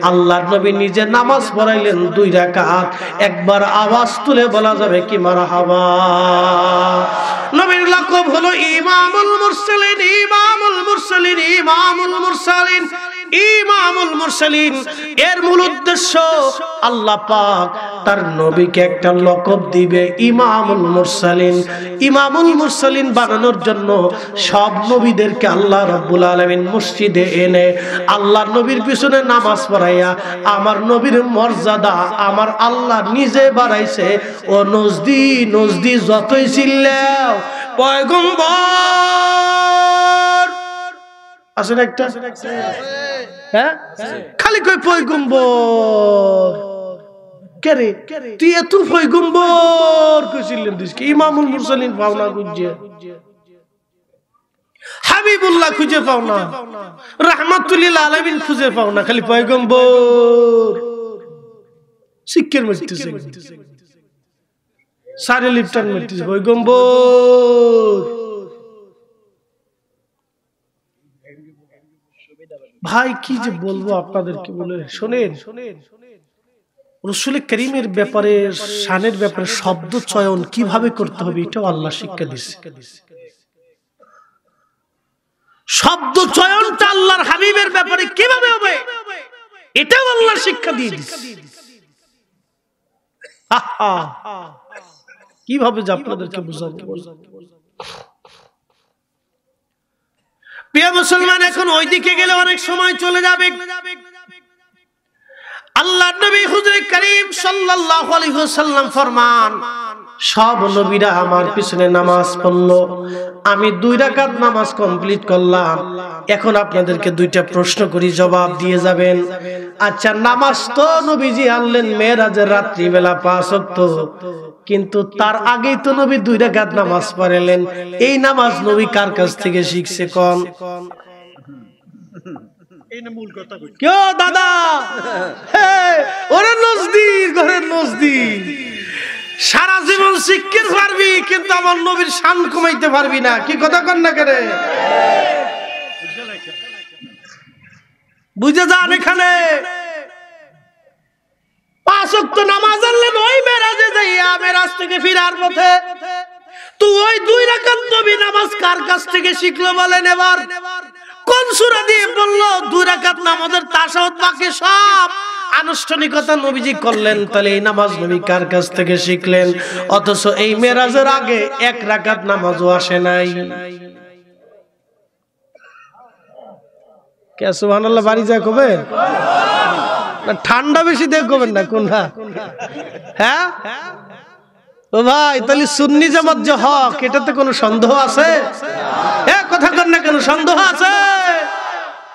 আল্লাহর নবী নিজে নামাজ পড়াইলেন দুই রাকাত একবার আওয়াজ তুলে বলা যাবে কি মারা হাবা নবীর লক্ষ্য হলো ইমামুল মুরসালিন ইমামুল মুরসালিন ইমামুল মুরসালিন ইমামুল মুরসালিন এর মূল উদ্দেশ্য আল্লাহ পাক তার নবীকে একটা লকব দিবে ইমামুল মুরসালিন ইমামুল মুরসালিন বানানোর জন্য সব নবীদেরকে আল্লাহ রব্বুল আলমিন মসজিদে এনে আল্লাহ নবীর পিছনে নামাজ পড়াইয়া আমার নবীর মর্যাদা আমার আল্লাহ নিজে বাড়াইছে ও নজদি নজদি যতই চিল্লাও পয়গম্বর আসলে একটা হ্যাঁ? খালি কই পৈগম্বর কেরে তুই এত পৈগম্বর কইছিলেন দিস কি ইমামুল মুরসালিন পাওনা খুঁজছে হাবিবুল্লাহ খুঁজে পাও না রহমাতুল্লিল আলামিন খুঁজে পাও না খালি পয়গম্বর শিক্ষের মৃত্যুছে সারে লিপটান মৃত্যুছে পয়গম্বর ভাই কি যে বলবো আপনাদেরকে বলে শোনেন রসুল করিমের ব্যাপারে শানের ব্যাপারে শব্দ চয়ন কিভাবে করতে হবে এটাও আল্লাহ শিক্ষা দিচ্ছে শব্দ চয়নটা আল্লাহর হাবিবের ব্যাপারে কিভাবে হবে এটাও আল্লাহ শিক্ষা দিয়ে দিচ্ছে কিভাবে যে আপনাদেরকে বোঝাবো প্রিয় মুসলমান এখন ওই দিকে গেলে অনেক সময় চলে যাবে আল্লাহ নবী হুজুর করিম সাল্লাল্লাহু আলাইহি ওয়াসাল্লাম ফরমান সব নবীরা আমার পিছনে নামাজ পড়লো আমি দুই রাকাত নামাজ কমপ্লিট করলাম এখন আপনাদেরকে দুইটা প্রশ্ন করি জবাব দিয়ে যাবেন আচ্ছা নামাজ তো নবীজি আনলেন মেয়েরাজের রাত্রিবেলা পাঁচ অক্ত কিন্তু তার আগেই তো নবী দুই রাকাত নামাজ পড়ালেন এই নামাজ নবী কার কাছ থেকে শিখছে কন কেউ দাদা ওরে নজদি ঘরের নজদি সারা জীবন শিক্ষিত পারবি কিন্তু আমার নবীর শান কমাইতে পারবি না কি কথা কন না করে বুঝে যান এখানে পাঁচক্ত নামাজ ওই মেরাজে ফিরার ওই দুই নামাজ কার কাছ থেকে শিখলো কোন সুরা দিয়ে বললো দুই রাকাত নামাজের তাসাউদ বাকি সব আনুষ্ঠানিকতা নবীজি করলেন তাহলে এই নামাজ নবী কার কাছ থেকে শিখলেন অথচ এই মেরাজের আগে এক রাকাত নামাজও আসে নাই ঠান্ডা বেশি দেখবেন না কোনটা হ্যাঁ ও ভাই তাহলে সুন্নি জামাত যে হক এটাতে কোনো সন্দেহ আছে হ্যাঁ কথা কর কেন সন্দেহ আছে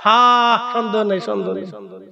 হ্যাঁ সন্দেহ নেই সন্দেহ নেই সন্দেহ নেই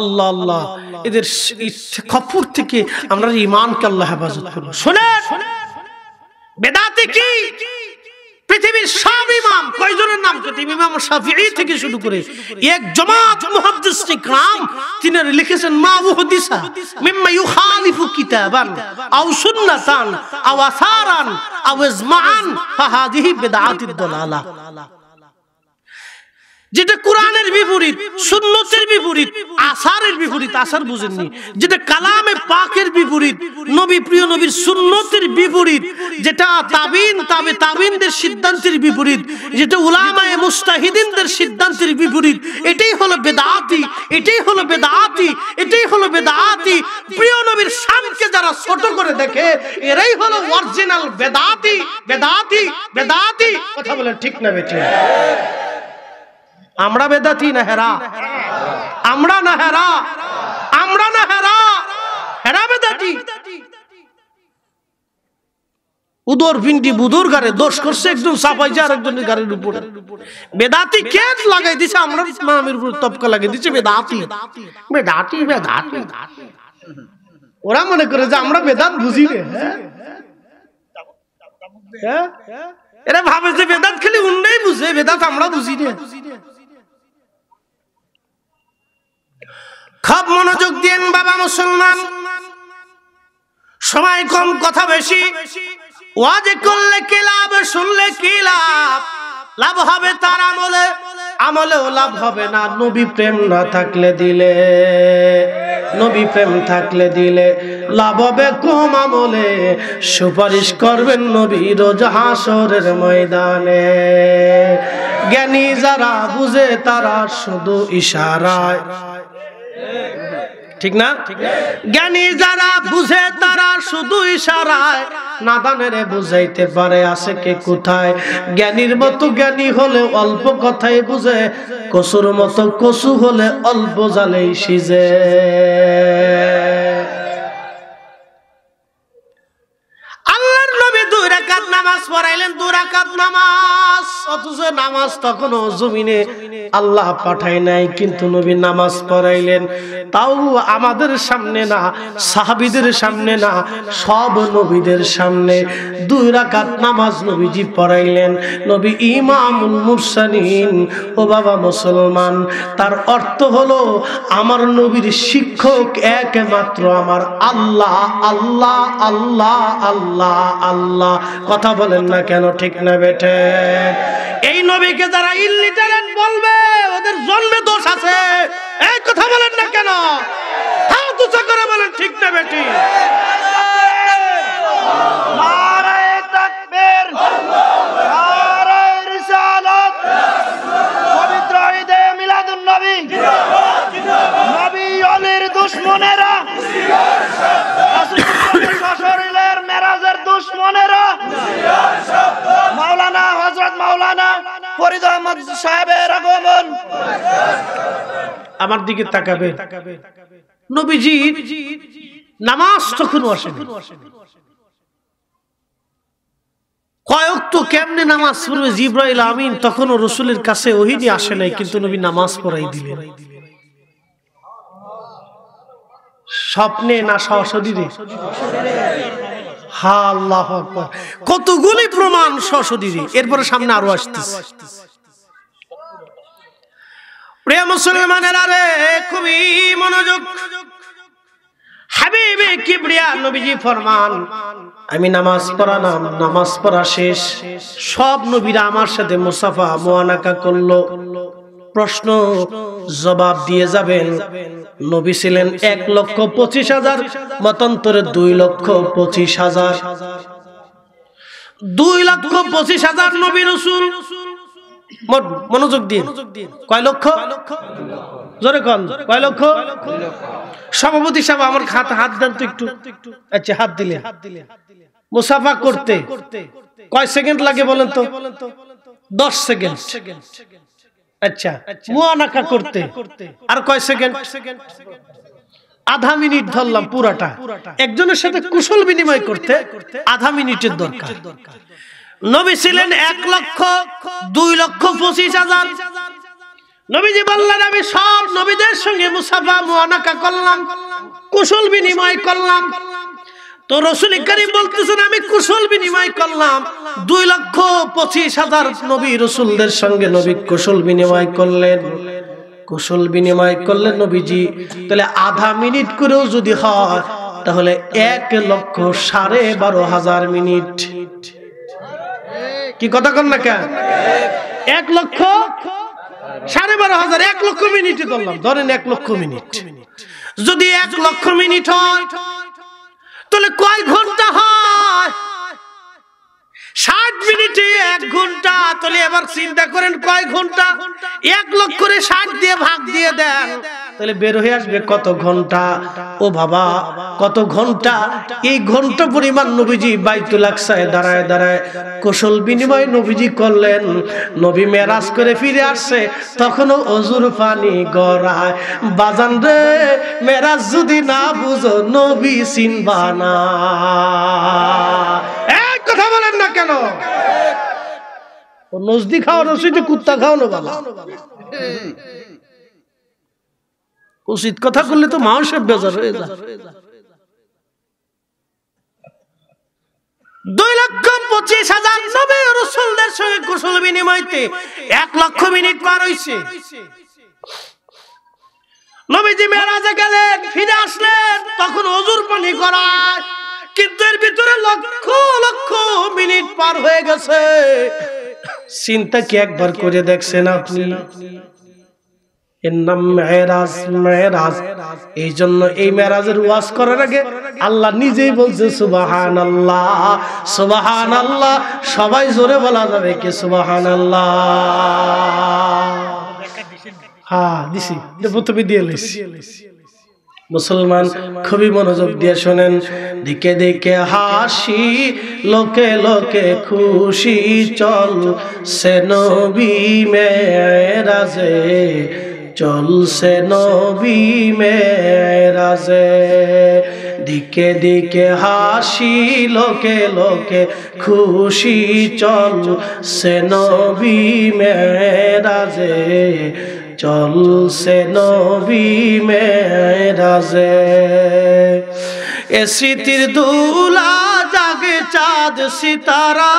আল্লাহ আল্লাহ এদের খপুর থেকে আমরা ইমানকে আল্লাহ হেফাজত করবো শোনেন বেদাতে কি পৃথিবীর সব ইমাম কয়জনের নাম কত ইমাম থেকে শুরু করে এক জামাত মুহাদ্দিস কিরাম তিনি লিখেছেন মা মুহাদ্দিসা মিম্মা ইউখালিফু কিতাবান আও সুন্নাতান আও আসারান আও ইজমাআন ফাহাদিহি বিদআতিদ দালালা যেটা কোরআনের বিপরীত সুন্নতের বিপরীত আসারের বিপরীত আসার বুঝেননি যেটা কালামে পাকের বিপরীত নবী প্রিয় নবীর সুন্নতের বিপরীত যেটা তাবিন তাবে তাবিনদের সিদ্ধান্তের বিপরীত যেটা উলামায়ে মুস্তাহিদিনদের সিদ্ধান্তের বিপরীত এটাই হলো বেদাতি এটাই হলো বেদাতি এটাই হলো বেদাতি প্রিয় নবীর শানকে যারা ছোট করে দেখে এরাই হলো অরিজিনাল বেদাতি বেদাতি বেদাতি কথা বলে ঠিক না বেঠিক امرا بیدتی نہرا امرا نہرا امرا نہرا ہرا بیدتی ادھر پنٹی بودھر گارے دوش کرسے ایک دن ساپائی جا رکھ دنے گارے روپوڑے بیداتی کیت لگائی دیچے امرا مامیر پر طبقہ لگائی دیچے بیداتی بیداتی بیداتی اورا منہ کرے جا امرا بیدات بھوزی گئے ارے بھابی سے بیداد کھلی انہیں بھوزے بیداد امرا بھوزی گئے খুব মনোযোগ দিন বাবা মুসলমান সময় কম কথা বেশি ওয়াজে করলে কি লাভ শুনলে কি লাভ লাভ হবে তার আমলে আমলেও লাভ হবে না নবী প্রেম না থাকলে দিলে নবী প্রেম থাকলে দিলে লাভ হবে কম আমলে সুপারিশ করবেন নবী রোজ হাসরের ময়দানে জ্ঞানী যারা বুঝে তারা শুধু ইশারায় ঠিক না জ্ঞানী যারা বুঝে তারা শুধু ইশারায় নাদানের বুঝাইতে পারে আছে কে কোথায় জ্ঞানীর মতো জ্ঞানী হলে অল্প কথাই বুঝে কসুর মতো কসু হলে অল্প জালেই সিজে দুই নামাজ পড়াইলেন দুই নামাজ অথচ নামাজ তখনও জমিনে আল্লাহ পাঠায় নাই কিন্তু নবী নামাজ পড়াইলেন তাও আমাদের সামনে না সাহাবিদের সামনে না সব নবীদের সামনে দুই নামাজ নবীজি পড়াইলেন নবী ইমাম মুরসালিন ও বাবা মুসলমান তার অর্থ হলো আমার নবীর শিক্ষক একমাত্র আমার আল্লাহ আল্লাহ আল্লাহ আল্লাহ আল্লাহ কথা বলেন না কেন ঠিক না বেটে এই নবীকে যারা ইলিটারেট বলবে ওদের জন্মে দোষ আছে এই কথা বলেন না কেন হ্যাঁ করে বলেন ঠিক না বেটি নবী নবী অলির দুশ্মনেরা মাওলানা হজরত মাওলানা ফরিদ আহমদ সাহেবের আগমন আমার দিকে তাকাবে নবীজি নামাজ তখন আসেন কেমনে নামাজ পড়বে জিব্রাইল আমিন তখনও রসুলের কাছে ওহিনী আসে নাই কিন্তু নবী নামাজ পড়াই দিলেন স্বপ্নে না সশরীরে কতগুলি প্রমাণ সশরীরে এরপরে সামনে আরো আসতেছে প্রিয় মুসলমানের আরে খুবই মনোযোগ নবীজি ফরমান আমি নামাজ নাম নামাজ পড়া শেষ সব নবীরা আমার সাথে মুসাফা মোয়ানাকা করলো প্রশ্ন জবাব দিয়ে যাবেন নবী ছিলেন এক লক্ষ পঁচিশ হাজার মতান্তরে দুই লক্ষ পঁচিশ হাজার দুই লক্ষ পঁচিশ হাজার নবী রসুল মনোযোগ দিন কয় লক্ষ জোরে কন কয় লক্ষ সভাপতি সাহেব আমার হাত হাত দেন তো একটু আচ্ছা হাত দিলে মুসাফা করতে কয় সেকেন্ড লাগে বলেন তো দশ সেকেন্ড আচ্ছা, আচ্ছা। মুয়ানাকা করতে আর কয় সেকেন্ড আধা মিনিট ধরলাম পুরাটা একজনের সাথে কুশল বিনিময় করতে আধা মিনিটের দরকার নবী ছিলেন এক লক্ষ দুই লক্ষ পঁচিশ হাজার নবীজি বললেন আমি সব নবীদের সঙ্গে মুসাফা মুয়ানাকা করলাম কুশল বিনিময় করলাম করলাম তো রসুল করিম বলতেছেন আমি কুশল বিনিময় করলাম দুই লক্ষ পঁচিশ হাজার নবী রসুলদের সঙ্গে নবী কুশল বিনিময় করলেন কুশল বিনিময় করলেন নবীজি তাহলে আধা মিনিট করেও যদি হয় তাহলে এক লক্ষ সাড়ে বারো হাজার মিনিট কি কথা কন না কেন এক লক্ষ সাড়ে বারো হাজার এক লক্ষ মিনিট ধরলাম ধরেন এক লক্ষ মিনিট যদি এক লক্ষ মিনিট হয় তাহলে কয় ঘন্টা হয় ষাট মিনিটে এক ঘন্টা তাহলে এবার চিন্তা করেন কয় ঘন্টা এক লক্ষ করে ষাট দিয়ে ভাগ দিয়ে দেন তাহলে বের হয়ে আসবে কত ঘন্টা ও বাবা কত ঘন্টা এই ঘন্টা পরিমাণ নবীজি বাইতু আকসায় দাঁড়ায় দাঁড়ায় কৌশল বিনিময় নবীজি করলেন নবী মেরাজ করে ফিরে আসছে তখনও অজুর পানি গড়ায় বাজান রে মেরাজ যদি না বুঝো নবী সিনবানা এক কথা কেন নজদি খাওয়ানো সেটা কুত্তা খাওয়ানো বালা উচিত কথা করলে তো মানুষের বেজার হয়ে যায় দুই লক্ষ পঁচিশ হাজার নবী রসুলদের সঙ্গে কুশল বিনিময়তে এক লক্ষ মিনিট পার হয়েছে নবীজি মেরাজে গেলেন ফিরে আসলেন তখন অজুর পানি করায় কিন্তুর ভিতরে লক্ষ লক্ষ মিনিট পার হয়ে গেছে চিন্তা কি একবার করে দেখছেন আপনি এই জন্য এই আল্লাহ নিজেই বলছে সুবাহান আল্লাহ সুবাহান আল্লাহ সবাই জোরে বলা যাবে কি সুবাহান আল্লাহ হা হ্যাঁ, দিছি প্রথমে দিয়ে লিছি মুসলমান খুবই মনোযোগ দিয়ে শোনেন দিকে দিকে হাসি লোকে লোকে খুশি চল সে নবী মেরাজে চলছে নবী রাজে দিকে দিকে হাসি লোকে লোকে খুশি চল সে নবী রাজে চলছে নবী মেরাজে এ স্মৃতির দুলা জাগে চাঁদ সিতারা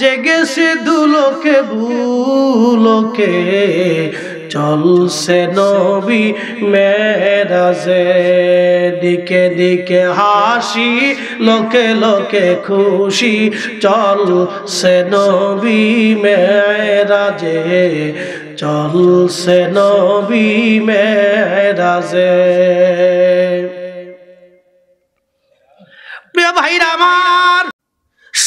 জেগেছে দুলোকে ভুলোকে চলছে নবী মেরাজে দিকে দিকে হাসি লোকে লোকে খুশি চলছে নবী মেরাজে চলছে নবী মেরাজে প্রিয় ভাইরা আমার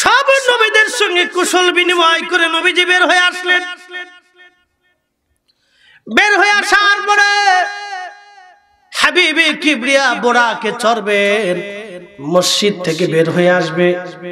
সব নবীদের সঙ্গে কুশল বিনিময় করে নবীজি বের হয়ে আসলেন বের হয়ে আসার পরে হাবিবে কিবরিয়া বোরাকে চড়বেন মসজিদ থেকে বের হয়ে আসবে আসবে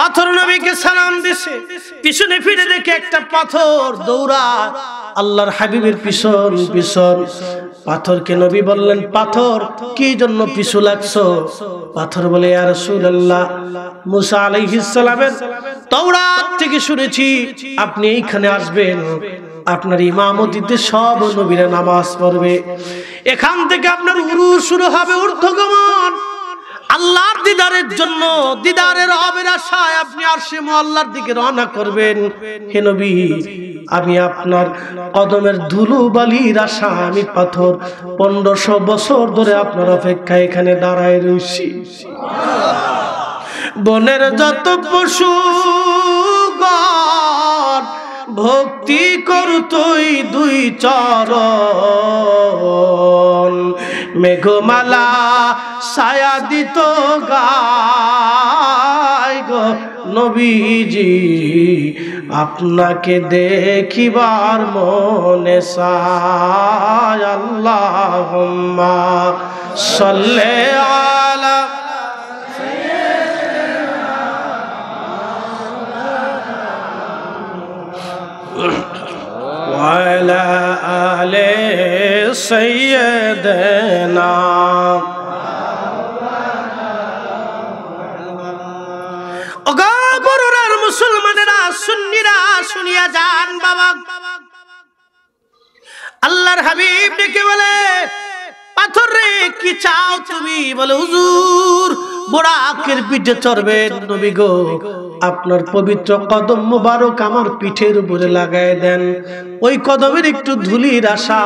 পাথর নবীকে সালাম দিছে পিছনে ফিরে দেখে একটা পাথর দৌড়া আল্লাহর হাবিবের পিছন পিছন পাথরকে নবী বললেন পাথর কি জন্য পিছু লাগছো পাথর বলে আর আল্লাহ মুসা আলাইহিসালামের তৌরাত থেকে শুনেছি আপনি এইখানে আসবেন আপনার ইমামতিতে সব নবীরা নামাজ পড়বে এখান থেকে আপনার উরু শুরু হবে ঊর্ধ্বগমন আল্লাহর দিদারের জন্য দিদারের অবিরাশায় আশায় আপনি আর সে দিকে রওনা করবেন হে নবী আমি আপনার কদমের ধুলো বালির আশা আমি পাথর পনেরোশো বছর ধরে আপনার অপেক্ষা এখানে দাঁড়ায় রয়েছি বনের যত পশু ভক্তি করতই দুই চরণ মেঘমালা ছায়া দিত গাই গো নবীজি আপনাকে দেখিবার মনে সায় আল্লাহ সল্লে আলা وعلى آل سيدنا মুসলমানেরা সুন্নিরা শুনিয়া যান বাবা আল্লাহর হাবিব ডেকে বলে পাথর রে কি চাও তুমি বলে হুজুর বোরাকের পিঠে চড়বেন নবী গো আপনার পবিত্র কদম মুবারক আমার পিঠের উপরে লাগাই দেন ওই কদমের একটু ধুলির আশা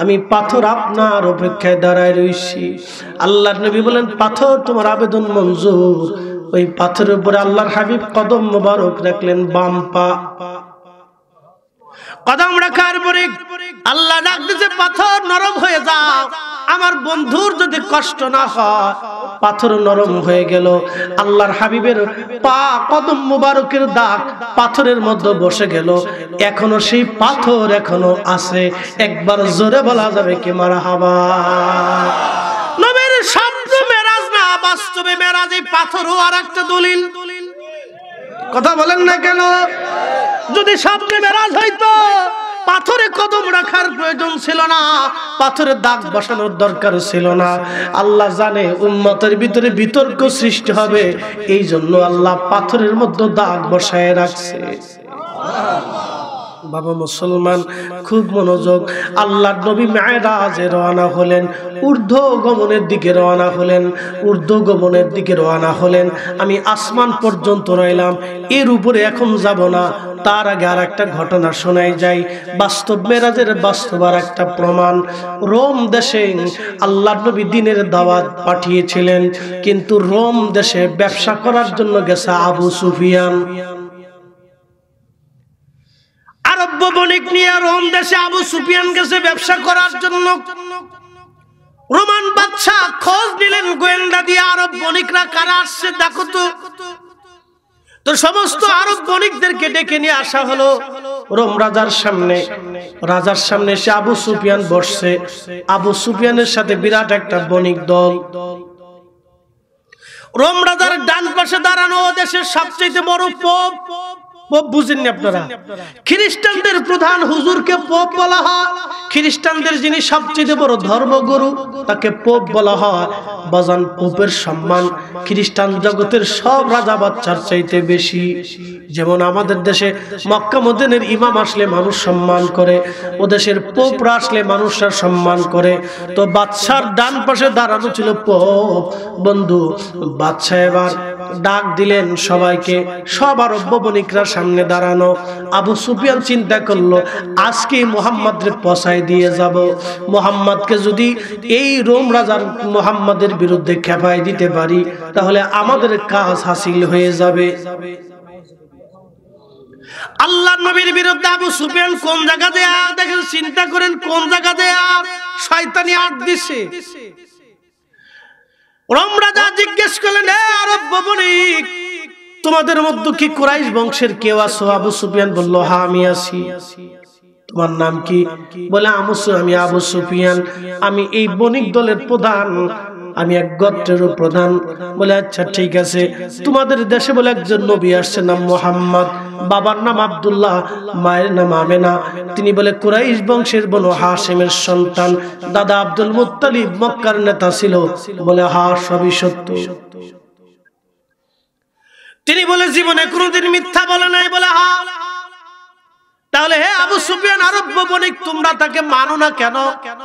আমি পাথর আপনার অপেক্ষায় দাঁড়ায় রয়েছি আল্লাহ নবী বলেন পাথর তোমার আবেদন মঞ্জুর ওই পাথরের উপরে আল্লাহর হাবিব কদম মুবারক রাখলেন বাম পা কদম রাখার পরে আল্লাহ ডাকতেছে পাথর নরম হয়ে যাও আমার বন্ধুর যদি কষ্ট না হয় পাথর নরম হয়ে গেল আল্লাহর হাবিবের পা কদম মুবারকের দাগ পাথরের মধ্যে বসে গেল এখনো সেই পাথর এখনো আছে একবার জোরে বলা যাবে কি মারা হাবা নবীর শব্দ মেরাজ না বাস্তবে মেরাজ এই পাথরও আর একটা দলিল কথা বলেন না কেন যদি সামনে মেরাজ হইতো পাথরে কদম রাখার প্রয়োজন ছিল না পাথরে দাগ বসানোর দরকার ছিল না আল্লাহ জানে উম্মতের ভিতরে বিতর্ক সৃষ্টি হবে এই জন্য আল্লাহ পাথরের মধ্যে দাগ বসায় রাখছে বাবা মুসলমান খুব মনোযোগ আল্লাহ নবী মেয়েরাজে রওনা হলেন ঊর্ধ্ব গমনের দিকে রওনা হলেন ঊর্ধ্ব গমনের দিকে রওনা হলেন আমি আসমান পর্যন্ত রইলাম এর উপরে এখন যাব না তার আগে আর একটা ঘটনা শোনাই যায় বাস্তব মেরাজের বাস্তব আর একটা প্রমাণ রোম দেশে আল্লাহ নবী দিনের দাওয়াত পাঠিয়েছিলেন কিন্তু রোম দেশে ব্যবসা করার জন্য গেছে আবু সুফিয়ান বণিক নিয়ে রোম দেশে আবু সুফিয়ান গেছে ব্যবসা করার জন্য রোমান বাদশা খোঁজ নিলেন গোয়েন্দা দিয়ে আরব বণিকরা কারা আসছে দেখো তো তো সমস্ত আরব বণিকদেরকে ডেকে নিয়ে আসা হলো রোম রাজার সামনে রাজার সামনে সে আবু সুফিয়ান বসছে আবু সুফিয়ানের সাথে বিরাট একটা বণিক দল রোম রাজার ডান পাশে দাঁড়ানো দেশের সবচেয়ে বড় পোপ খ্রিস্টানদের প্রধান হুজুরকে পোপ বলা হয় খ্রিস্টানদের যিনি সবচেয়ে বড় ধর্মগুরু তাকে পোপ বলা হয় বাজান পোপের সম্মান খ্রিস্টান জগতের সব রাজা বাচ্চার চাইতে বেশি যেমন আমাদের দেশে মক্কা মদিনের ইমাম আসলে মানুষ সম্মান করে ও দেশের পোপরা আসলে মানুষরা সম্মান করে তো বাদশার ডান পাশে দাঁড়ানো ছিল পোপ বন্ধু বাদশাহ এবার ডাক দিলেন সবাইকে সব আরব বণিকরা সামনে দাঁড়ানো আবু সুফিয়ান চিন্তা করলো আজকে মোহাম্মদরে পশাই দিয়ে যাব মোহাম্মদকে যদি এই রোম রাজার মোহাম্মদের বিরুদ্ধে খেপাই দিতে পারি তাহলে আমাদের কাজ হাসিল হয়ে যাবে আল্লাহ নবীর বিরুদ্ধে আবু সুফিয়ান কোন জায়গা দেয়া দেখেন চিন্তা করেন কোন জায়গা দেয়া শয়তানি আট দিছে জিজ্ঞেস করলেন আরব তোমাদের মধ্যে কি কোরাইশ বংশের কেউ আছো আবু সুফিয়ান বললো হা হ্যাঁ, আমি আছি তোমার নাম কি বলে আমি আবু সুফিয়ান আমি এই বণিক দলের প্রধান আমি এক গোত্রেরও প্রধান বলে আচ্ছা ঠিক আছে তোমাদের দেশে বলে একজন নবী আসছে নাম মোহাম্মদ বাবার নাম আবদুল্লাহ মায়ের নাম আমেনা তিনি বলে কুরাইশ বংশের বনু হাসিমের সন্তান দাদা আব্দুল মুতালিব মক্কার নেতা ছিল বলে হা সবই সত্য তিনি বলে জীবনে কোনদিন মিথ্যা বলে নাই বলে হা তাহলে হে আবু সুফিয়ান আরব বণিক তোমরা তাকে মানো না কেন কেন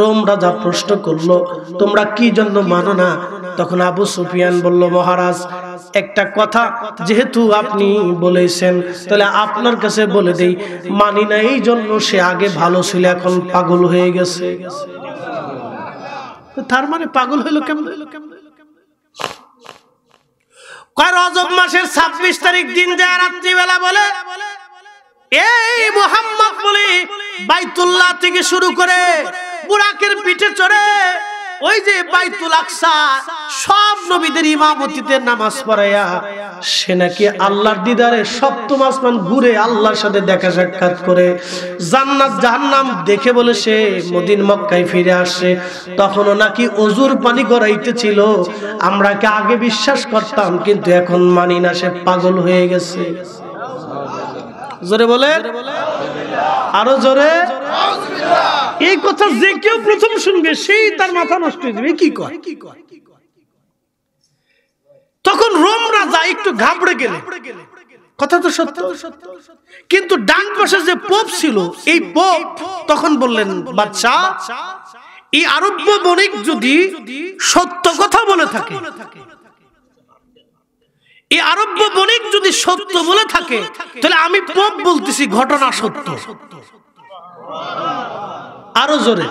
রোম রাজা প্রশ্ন করল তোমরা কি জন্য মানো না তখন আবু সুফিয়ান বলল মহারাজ একটা কথা যেহেতু আপনি বলেছেন তাহলে আপনার কাছে বলে দেই মানি না এই জন্য সে আগে ভালো ছিল এখন পাগল হয়ে গেছে তার মানে পাগল হইল কেমন হইলো কেমন বলে এই থেকে শুরু করে বুরাকের পিঠে চড়ে ওই যে বাইতুল আকসা সব নবীদের ইমামতিতে নামাজ পড়াইয়া সে নাকি আল্লাহর দিদারে সপ্তম আসমান ঘুরে আল্লাহর সাথে দেখা সাক্ষাৎ করে জান্নাত জাহান্নাম দেখে বলে সে মদিন মক্কায় ফিরে আসে তখনও নাকি অজুর পানি গড়াইতেছিল আমরা কি আগে বিশ্বাস করতাম কিন্তু এখন মানি না সে পাগল হয়ে গেছে জোরে বলে আরো জোরে এই কথা যে কেউ প্রথম শুনবে সেই তার মাথা নষ্ট হয়ে যাবে কি কয় তখন রোম রাজা একটু ঘাবড়ে গেলে কথা তো সত্য কিন্তু ডান পাশে যে পোপ ছিল এই পোপ তখন বললেন বাচ্চা এই আরব্য বণিক যদি সত্য কথা বলে থাকে এই আরব্য বণিক যদি সত্য বলে থাকে তাহলে আমি পপ বলতেছি ঘটনা সত্য আরো জোরে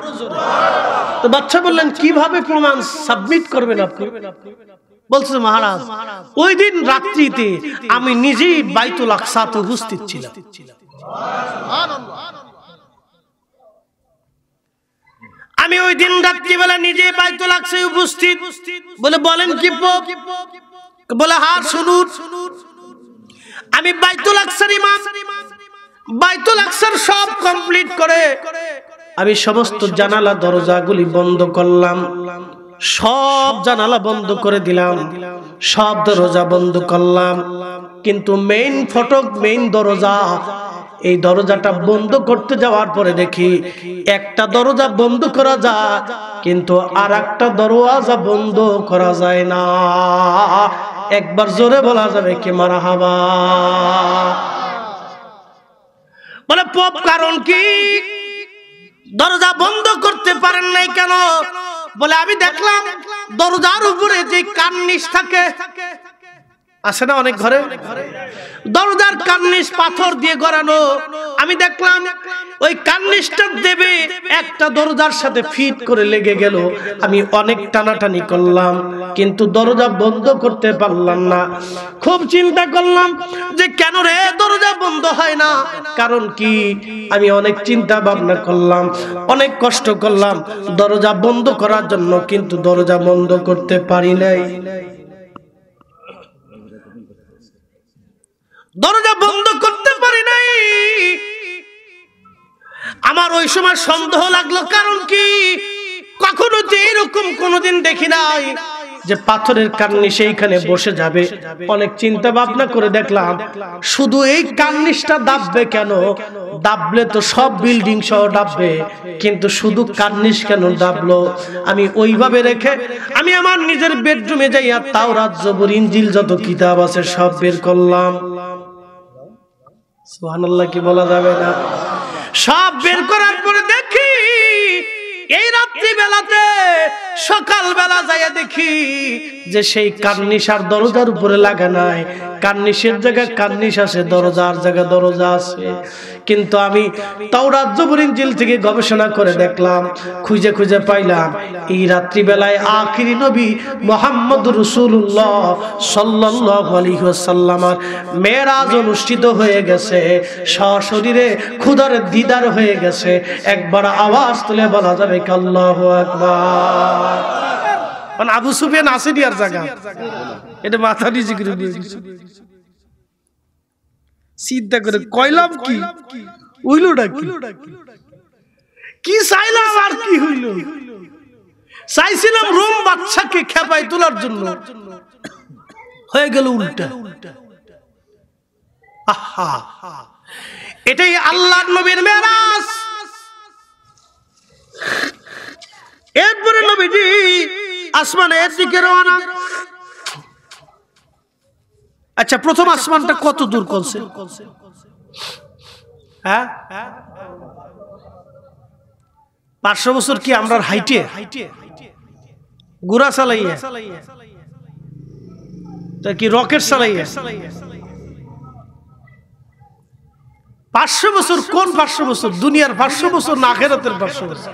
তো বাচ্চা বললেন কিভাবে প্রমাণ সাবমিট করবেন আপনি বলছে মহারাজ ওই দিন রাত্রিতে আমি নিজেই বাইতুল আকসাতে উপস্থিত ছিলাম আমি ওই দিন রাত্রিবেলা নিজেই বাইতুল আকসায় উপস্থিত বলে বলেন কি পপ বলে হা শুনুন আমি বাইতুল আকসার ইমাম বাইতুল আকসার সব কমপ্লিট করে আমি সমস্ত জানালা দরজাগুলি বন্ধ করলাম সব জানালা বন্ধ করে দিলাম সব দরজা বন্ধ করলাম কিন্তু মেইন ফটক মেইন দরজা এই দরজাটা বন্ধ করতে যাওয়ার পরে দেখি একটা দরজা বন্ধ করা যায় কিন্তু আর একটা দরওয়াজা বন্ধ করা যায় না একবার জোরে বলা যাবে কি মারা হাবা বলে মানে পপ কারণ কি দরজা বন্ধ করতে পারেন নাই কেন বলে আমি দেখলাম দরজার উপরে যে কার্নিশ থাকে আছে না অনেক ঘরে দরজার কান্নিস পাথর দিয়ে গড়ানো আমি দেখলাম ওই কার্নিশটা দেবে একটা দরজার সাথে ফিট করে লেগে গেল আমি অনেক টানাটানি করলাম কিন্তু দরজা বন্ধ করতে পারলাম না খুব চিন্তা করলাম যে কেন রে দরজা বন্ধ হয় না কারণ কি আমি অনেক চিন্তা ভাবনা করলাম অনেক কষ্ট করলাম দরজা বন্ধ করার জন্য কিন্তু দরজা বন্ধ করতে পারি নাই দরজা বন্ধ করতে পারি নাই আমার ওই সময় সন্দেহ লাগলো কারণ কি কখনো যে এরকম কোনোদিন দেখি নাই যে পাথরের কান্নি সেইখানে বসে যাবে অনেক চিন্তা ভাবনা করে দেখলাম শুধু এই কান্নিসটা দাববে কেন দাবলে তো সব বিল্ডিং সহ ডাববে কিন্তু শুধু কান্নিস কেন দাবলো আমি ওইভাবে রেখে আমি আমার নিজের বেডরুমে যাইয়া তাও রাজ্যবর ইঞ্জিল যত কিতাব আছে সব বের করলাম সুহানাল্লাহ কি বলা যাবে না সব বের করার পরে দেখি এই রাত্রি বেলাতে সকাল বেলা যাইয়া দেখি যে সেই কান্নিশ আর দরজার উপরে লাগা নাই কান্নিশের জায়গায় কান্নিশ আছে দরজার জায়গায় দরজা আছে কিন্তু আমি তাও রাজ্যপুর জেল থেকে গবেষণা করে দেখলাম খুঁজে খুঁজে পাইলাম এই রাত্রিবেলায় আখিরি নবী মোহাম্মদ রসুল্লাহ সাল্লাহ মেয়েরাজ অনুষ্ঠিত হয়ে গেছে সশরীরে ক্ষুদার দিদার হয়ে গেছে একবার আওয়াজ তুলে বলা যাবে কাল্লাহ একবার মানে আবু সুফিয়ান আসেনি আর জায়গা এটা মাথা নিজে চিন্তা করে কইলাম কি উইলোটা কি কি চাইলাম আর কি হইলো চাইছিলাম রোম বাচ্চাকে খেপাই তোলার জন্য হয়ে গেল উল্টা আহা এটাই আল্লাহর নবীর মেরাজ এরপরে নবীজি আসমানের দিকে রওনা আচ্ছা প্রথম আচ্ছা, আসমানটা কত দূর করছে হ্যাঁ? পাঁচশো বছর কি আমরা হাইটে গুড়া চালাইয়া তা কি রকেট চালাইয়া পাঁচশো বছর কোন পাঁচশো বছর দুনিয়ার পাঁচশো বছর না আখেরাতের পাঁচশো বছর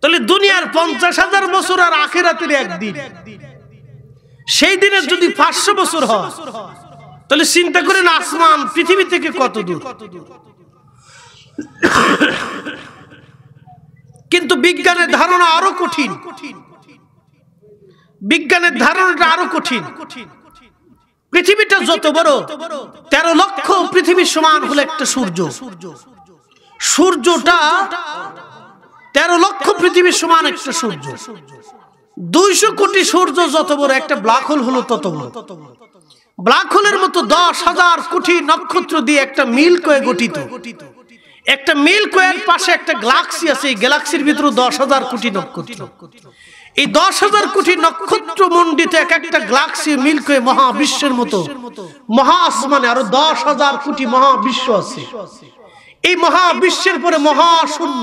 তাহলে দুনিয়ার পঞ্চাশ হাজার বছর আর আখেরাতের একদিন সেই দিনের যদি পাঁচশো বছর হয় তাহলে চিন্তা করেন আসমান পৃথিবী থেকে কত দূর কিন্তু বিজ্ঞানের ধারণা আরো কঠিন বিজ্ঞানের ধারণাটা আরো কঠিন পৃথিবীটা যত বড় তেরো লক্ষ পৃথিবীর সমান হলো একটা সূর্য সূর্যটা তেরো লক্ষ পৃথিবীর সমান একটা সূর্য দুইশো কোটি সূর্য যত বড় একটা ব্ল্যাক হোল হলো তত বড় ব্ল্যাক হোলের মতো দশ হাজার কোটি নক্ষত্র দিয়ে একটা মিল কয়ে গঠিত একটা মিল কয়ের পাশে একটা গ্যালাক্সি আছে এই গ্যালাক্সির ভিতরে দশ হাজার কোটি নক্ষত্র এই দশ হাজার কোটি নক্ষত্র মন্ডিতে এক একটা গ্যালাক্সি মিল কয়ে মহাবিশ্বের মতো মহা আসমানে আরো দশ হাজার কোটি মহাবিশ্ব আছে এই মহাবিশ্বের পরে মহাশূন্য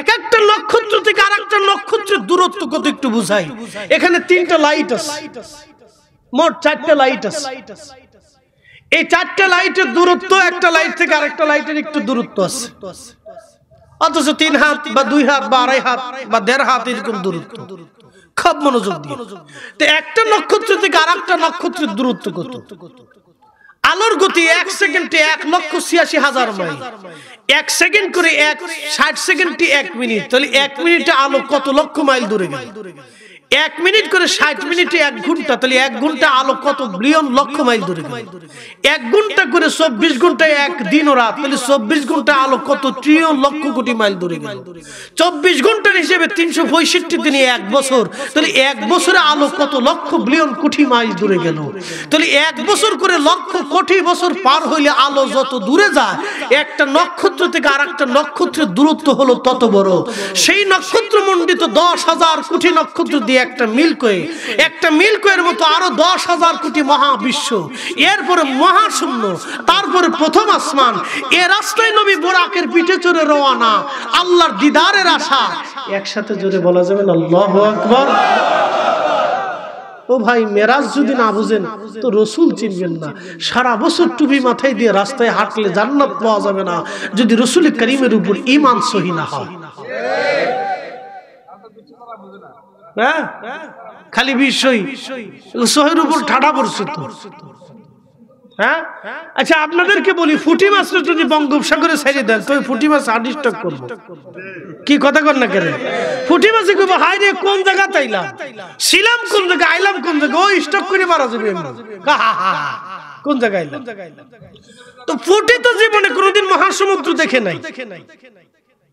এক একটা নক্ষত্র থেকে আর একটা নক্ষত্রের দূরত্ব কত একটু বুঝাই এখানে তিনটা লাইট আছে মোট চারটা লাইট আছে এই চারটা লাইটের দূরত্ব একটা লাইট থেকে আরেকটা লাইটের একটু দূরত্ব আছে অথচ তিন হাত বা দুই হাত বা আড়াই হাত বা দেড় হাত এরকম দূরত্ব খুব মনোযোগ দিয়ে তো একটা নক্ষত্র থেকে আর একটা নক্ষত্রের দূরত্ব কত আলোর গতি এক সেকেন্ডে এক লক্ষ ছিয়াশি হাজার মাইল এক সেকেন্ড করে এক ষাট সেকেন্ডটি এক মিনিট তাহলে এক মিনিটে আলো কত লক্ষ মাইল দূরে গেল এক মিনিট করে ষাট মিনিটে এক ঘন্টা তাহলে এক ঘন্টা আলো কত বিলিয়ন লক্ষ মাইল দূরে এক ঘন্টা করে চব্বিশ ঘন্টা এক দিন ও রাত তাহলে চব্বিশ ঘন্টা আলো কত ট্রিলিয়ন লক্ষ কোটি মাইল দূরে গেল চব্বিশ ঘন্টার হিসেবে তিনশো পঁয়ষট্টি দিনে এক বছর তাহলে এক বছরে আলো কত লক্ষ বিলিয়ন কোটি মাইল দূরে গেল তাহলে এক বছর করে লক্ষ কোটি বছর পার হইলে আলো যত দূরে যায় একটা নক্ষত্র থেকে আর একটা নক্ষত্রের দূরত্ব হলো তত বড় সেই নক্ষত্র মন্ডিত দশ হাজার কোটি নক্ষত্র দিয়ে পৃথিবী একটা মিল্কওয়ে একটা মিল্কওয়ের মতো আরো দশ হাজার কোটি মহাবিশ্ব এরপরে মহাশূন্য তারপরে প্রথম আসমান এ রাস্তায় নবী বোরাকের পিঠে চড়ে রওয়ানা আল্লাহর দিদারের আশা একসাথে জোরে বলা যাবে আল্লাহ আকবর ও ভাই মেরাজ যদি না বুঝেন তো রসুল চিনবেন না সারা বছর টুপি মাথায় দিয়ে রাস্তায় হাঁটলে জান্নাত পাওয়া যাবে না যদি রসুল করিমের উপর ইমান সহি না হয় হ্যাঁ খালি বিশ্বই সোহের উপর ঠাডা পড়ছে তো হ্যাঁ আচ্ছা আপনাদেরকে বলি ফুটি মাছ যদি বঙ্গোপসাগরে ছেড়ে দেন তো ফুটি মাছ আডিস্টক করব কি কথা কর না কেন ফুটি মাছে কইব হাই রে কোন জায়গা তাইলাম ছিলাম কোন জায়গা আইলাম কোন জায়গা ওই স্টক করে মারা যাবে কোন জায়গায় তো ফুটি তো জীবনে কোনোদিন মহাসমুদ্র দেখে নাই দেখে নাই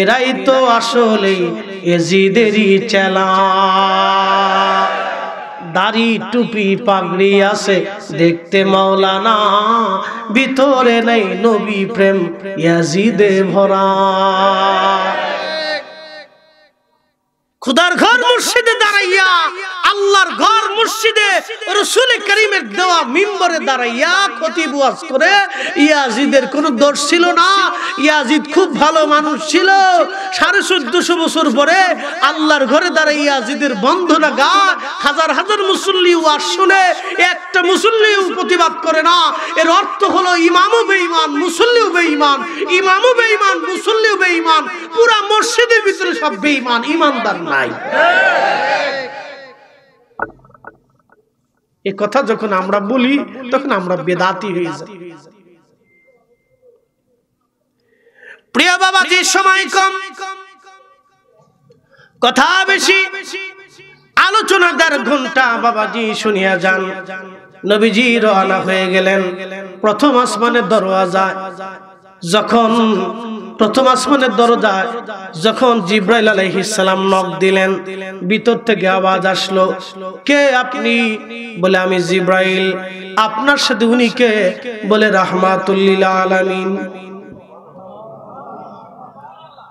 এরাই তো আসলে এজিদেরই চেলা দাড়ি টুপি পাগড়ি আছে দেখতে মাওলানা ভিতরে নেই নবী প্রেম ইয়াজিদে ভরা খুদার ঘর মুর্শিদে দাঁড়াইয়া আল্লাহর ঘর মসজিদে রসুল করিমের দেওয়া মিম্বরে দাঁড়াইয়া ক্ষতিবাস করে ইয়াজিদের কোনো দোষ ছিল না ইয়াজিদ খুব ভালো মানুষ ছিল সাড়ে চোদ্দশো বছর পরে আল্লাহর ঘরে দাঁড়াই ইয়াজিদের বন্ধনা গা হাজার হাজার মুসল্লি ওয়াজ শুনে একটা মুসল্লিও প্রতিবাদ করে না এর অর্থ হলো ইমামও বেঈমান মুসল্লিও বেঈমান ইমামও বেঈমান মুসল্লিও বেঈমান পুরা মসজিদের ভিতরে সব বেঈমান ইমানদার নাই এ কথা যখন আমরা বলি তখন আমরা বেদাতি হয়ে যাই প্রিয় বাবাজি সময় কম কথা বেশি আলোচনা দেড় ঘন্টা বাবাজি শুনিয়া যান নবীজি রওনা হয়ে গেলেন প্রথম আসমানের দরওয়াজা যখন প্রথম আসমানের দরজায় যখন জিব্রাইল সালাম নখ দিলেন ভিতর থেকে আওয়াজ আসলো কে আপনি বলে আমি জিব্রাইল আপনার সাথে উনি কে বলে রাহমাতুল্লিলা আলামিন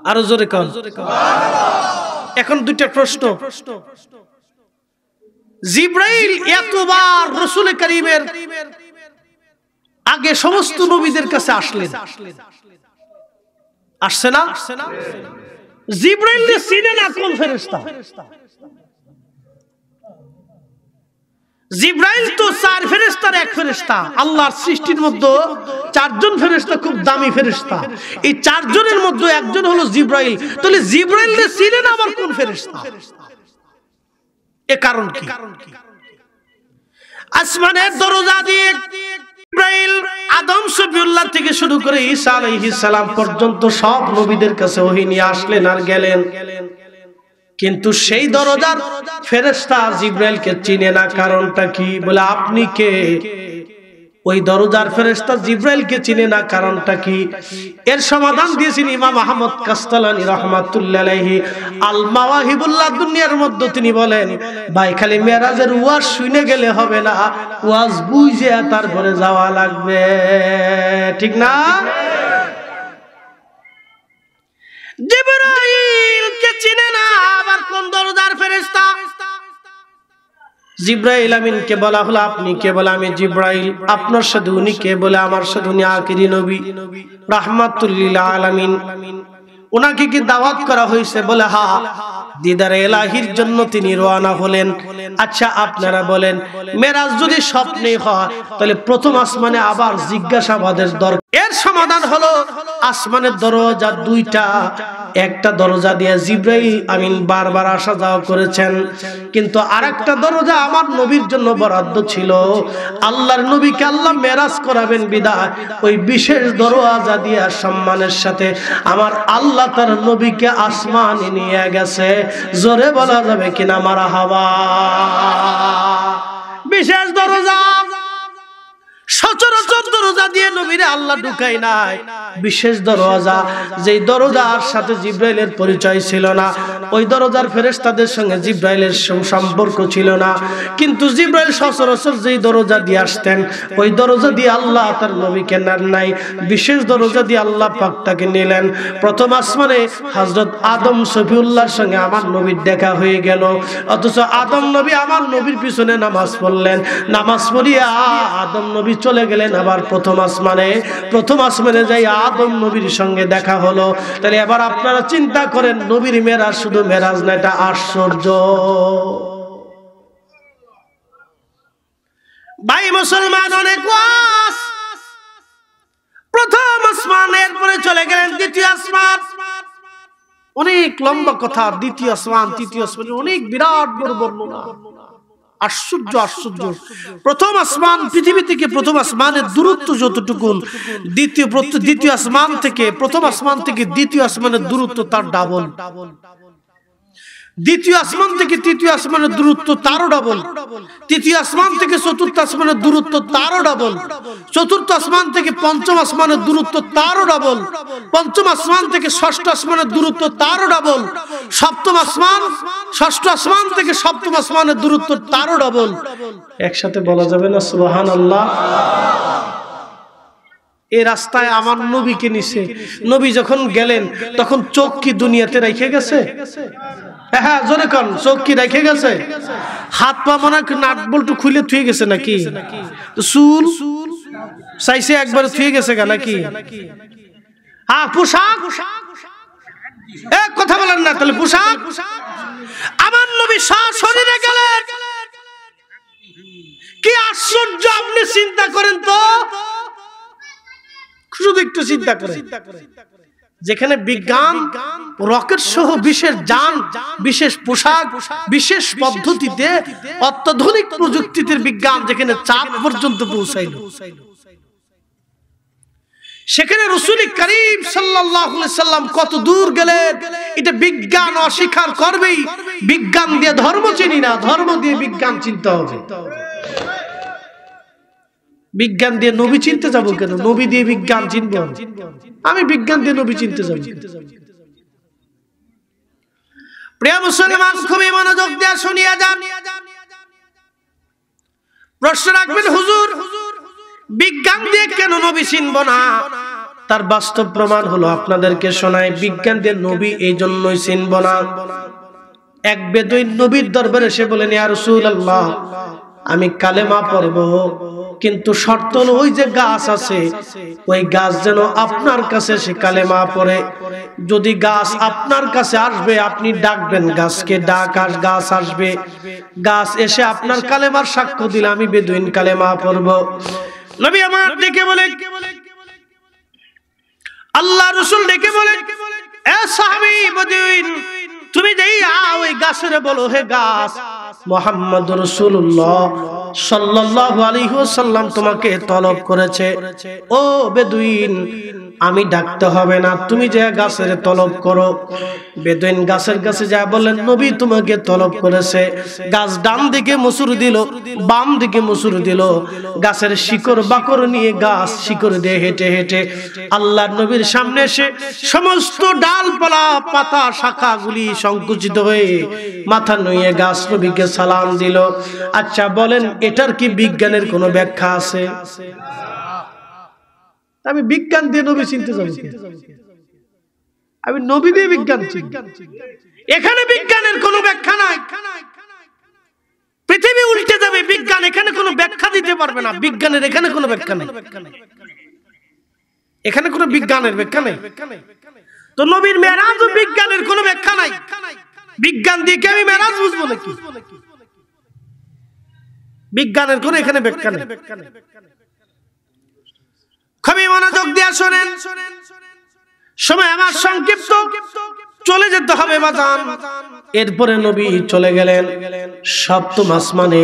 আরো জোরে কন এখন দুইটা প্রশ্ন জিব্রাইল এতবার রসুল করিমের আগে সমস্ত নবীদের কাছে আসলেন আসছে না জিব্রাইল তো ফেরেস্তার এক সৃষ্টির মধ্যে চারজন খুব দামি এই চারজনের মধ্যে একজন হলো জিব্রাইল তাহলে জিব্রাইল চিনেন আবার কোন ফেরেস্তা এ কারণ কি আসমানের দরজা দিয়ে আদম সফিউল্লাহ থেকে শুরু করে ঈসা আলাইহিস সালাম পর্যন্ত সব নবীদের কাছে ওহী নিয়ে আসলেন আর গেলেন কিন্তু সেই দরজার ফেরেশতা জিব্রাইলকে চিনে না কারণটা কি বলে আপনি কে ওই দরজার ফেরেস্তা জিব্রাইলকে চিনে না কারণটা কি এর সমাধান দিয়েছেন ইমাম আহমদ কাস্তালানি রহমাতুল্লাহি আল মাওয়াহিবুল্লাহ দুনিয়ার মধ্যে তিনি বলেন ভাই খালি মেরাজের ওয়াজ শুনে গেলে হবে না ওয়াজ বুঝে তারপরে যাওয়া লাগবে ঠিক না জিব্রাইলকে চিনে না আবার কোন দরজার ফেরেস্তা জিব্রাইল আমিনকে বলা হলো আপনি কে বলে আমি জিব্রাইল আপনার সাথে উনি কে বলে আমার সাথে উনি আকিরি নবী রাহমাতুল্লিল আলামিন ওনাকে কি দাওয়াত করা হয়েছে বলে হা দিদারে এলাহির জন্য তিনি রোয়ানা হলেন আচ্ছা আপনারা বলেন মেরাজ যদি স্বপ্নে হয় তাহলে প্রথম আসমানে আবার জিজ্ঞাসাবাদের দরকার এর সমাধান হলো আসমানের দরজা দুইটা একটা দরজা দিয়ে জিব্রাই আমিন বারবার আসা যাওয়া করেছেন কিন্তু আরেকটা দরজা আমার নবীর জন্য বরাদ্দ ছিল আল্লাহর নবীকে আল্লাহ মেরাজ করাবেন বিদায় ওই বিশেষ দরজা দিয়ে সম্মানের সাথে আমার আল্লাহ তার নবীকে আসমানে নিয়ে গেছে জোরে বলা যাবে কিনা মারা হাওয়া বিশেষ দরজা সচরাচর দরজা দিয়ে নবীরে আল্লাহ ঢুকাই নাই বিশেষ দরজা যেই দরজার সাথে জিব্রাইলের পরিচয় ছিল না ওই দরজার ফেরেস্তাদের সঙ্গে জিব্রাইলের সম্পর্ক ছিল না কিন্তু জিব্রাইল সচরাচর যেই দরজা দিয়ে আসতেন ওই দরজা দিয়ে আল্লাহ তার নবীকে নেন নাই বিশেষ দরজা দিয়ে আল্লাহ পাক তাকে নিলেন প্রথম আসমানে হজরত আদম শফিউল্লাহর সঙ্গে আমার নবীর দেখা হয়ে গেল অথচ আদম নবী আমার নবীর পিছনে নামাজ পড়লেন নামাজ পড়িয়া আদম নবী চলে গেলেন আবার প্রথম আসমানে প্রথম আসমানে যাই আদম নবীর সঙ্গে দেখা হলো তাহলে এবার আপনারা চিন্তা করেন নবীর মেরাজ শুধু মেরাজ না এটা আশ্চর্য ভাই মুসলমান অনেক প্রথম আসমান এরপরে চলে গেলেন দ্বিতীয় আসমান অনেক লম্বা কথা দ্বিতীয় আসমান তৃতীয় আসমান অনেক বিরাট বড় বর্ণনা আশ্চর্য আশ্চর্য প্রথম আসমান পৃথিবী থেকে প্রথম আসমানের দূরত্ব যতটুকুন দ্বিতীয় দ্বিতীয় আসমান থেকে প্রথম আসমান থেকে দ্বিতীয় আসমানের দূরত্ব তার ডাবল ডাবল দ্বিতীয় আসমান থেকে তৃতীয় আসমানের দূরত্ব তারও ডাবল তৃতীয় আসমান থেকে চতুর্থ আসমানের দূরত্ব তারও ডাবল চতুর্থ আসমান থেকে পঞ্চম আসমানের দূরত্ব তারও ডাবল পঞ্চম আসমান থেকে ষষ্ঠ আসমানের দূরত্ব তারও ডাবল সপ্তম আসমান ষষ্ঠ আসমান থেকে সপ্তম আসমানের দূরত্ব তারও ডাবল একসাথে বলা যাবে না সুবাহান আল্লাহ এ রাস্তায় আমার নবীকে নিছে নবী যখন গেলেন তখন চোখ কি দুনিয়াতে রেখে গেছে হ্যাঁ জোরে চোখ কি রেখে গেছে হাত নাট বল্টু খুলে থুয়ে গেছে নাকি চুল চাইছে থুয়ে গেছে এক হ্যাঁ, কথা না তাহলে শরীরে কি আশ্চর্য আপনি চিন্তা করেন তো শুধু একটু চিন্তা করেন যেখানে বিজ্ঞান রকেট সহ বিশেষ যান বিশেষ পোশাক বিশেষ পদ্ধতিতে অত্যাধুনিক প্রযুক্তিতে বিজ্ঞান যেখানে চাঁদ পর্যন্ত পৌঁছাইল সেখানে রসুল করিম সাল্লাম কত দূর গেলেন এটা বিজ্ঞান অস্বীকার করবেই বিজ্ঞান দিয়ে ধর্ম চিনি না ধর্ম দিয়ে বিজ্ঞান চিনতে হবে বিজ্ঞান দিয়ে নবী চিনতে যাবো কেন নবী দিয়ে বিজ্ঞান চিনব আমি বিজ্ঞান দিয়ে নবী চিনতে যাব প্রিয় মুসলমান খুবই মনোযোগ শুনিয়া যান প্রশ্ন রাখবেন হুজুর বিজ্ঞান দিয়ে কেন নবী চিনব না তার বাস্তব প্রমাণ হলো আপনাদেরকে শোনায় বিজ্ঞান দিয়ে নবী এই জন্যই চিনব না এক বেদই নবীর দরবারে সে বলেন ইয়া রাসূলুল্লাহ আমি কালেমা পড়বো কিন্তু শর্ত ওই যে গাছ আছে ওই গাছ যেন আপনার কাছে সে কালেমা পড়ে যদি গাছ আপনার কাছে আসবে আপনি ডাকবেন গাছকে ডাক আস গাছ আসবে গাছ এসে আপনার কালেমার সাক্ষ্য দিলে আমি বেদুইন কালেমা পড়ব নবী আমার দেখে বলে আল্লাহ রসুল দেখে বলে এ সাহাবি বেদুইন তুমি যেই ওই গাছের বলো হে গাছ মোহাম্মদ রসুল্লাহ সাল্লাহ আলী সাল্লাম তোমাকে তলব করেছে ও বেদুইন আমি ডাকতে হবে না তুমি যে গাছের তলব করো বেদুইন গাছের কাছে যা বললেন নবী তোমাকে তলব করেছে গাছ ডান দিকে মুসুর দিল বাম দিকে মুসুর দিল গাছের শিকড় বাকর নিয়ে গাছ শিকড় দিয়ে হেঁটে হেঁটে আল্লাহ নবীর সামনে এসে সমস্ত ডালপালা পাতা শাখা গুলি সংকুচিত হয়ে মাথা নুয়ে গাছ নবীকে সালাম দিল আচ্ছা বলেন এটার কি বিজ্ঞানের কোনো ব্যাখ্যা আছে আমি বিজ্ঞান দিয়ে নবী চিনতে যাবো আমি নবী দিয়ে বিজ্ঞান এখানে বিজ্ঞানের কোনো ব্যাখ্যা নাই পৃথিবী উল্টে যাবে বিজ্ঞান এখানে কোনো ব্যাখ্যা দিতে পারবে না বিজ্ঞানের এখানে কোনো ব্যাখ্যা নেই এখানে কোনো বিজ্ঞানের ব্যাখ্যা নেই তো নবীর মেরাজ বিজ্ঞানের কোনো ব্যাখ্যা নাই বিজ্ঞান দিয়ে কি আমি মেরাজ বুঝবো নাকি বিজ্ঞানের কোনো এখানে ব্যাখ্যা নেই খুবই মনোযোগ দিয়া শোনেন সময় আমার সংক্ষিপ্ত চলে যেতে হবে বাজান এরপরে নবী চলে গেলেন সপ্তম আসমানে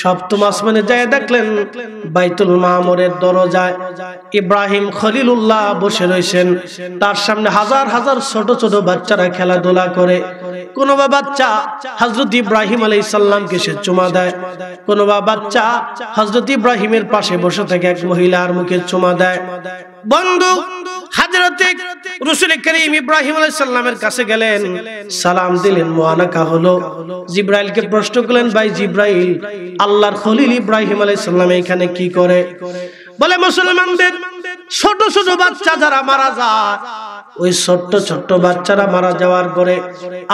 সপ্তম আসমানে যায় দেখলেন বাইতুল মামরের দরজায় ইব্রাহিম খলিলুল্লাহ বসে রয়েছেন তার সামনে হাজার হাজার ছোট ছোট বাচ্চারা খেলাধুলা করে বা বাচ্চা হজরত ইব্রাহিম আলাই সাল্লামকে সে চুমা দেয় বা বাচ্চা হজরত ইব্রাহিমের পাশে বসে এক মহিলার মুখে চুমা দেয় বন্ধু সালাম দিলেন হলো প্রশ্ন করলেন ভাই জিব্রাইল আল্লাহর খলিল ইব্রাহিম আলাই সাল্লাম এখানে কি করে বলে মুসলমানদের ছোট ছোট বাচ্চা যারা মারা যায় ওই ছোট্ট ছোট্ট বাচ্চারা মারা যাওয়ার পরে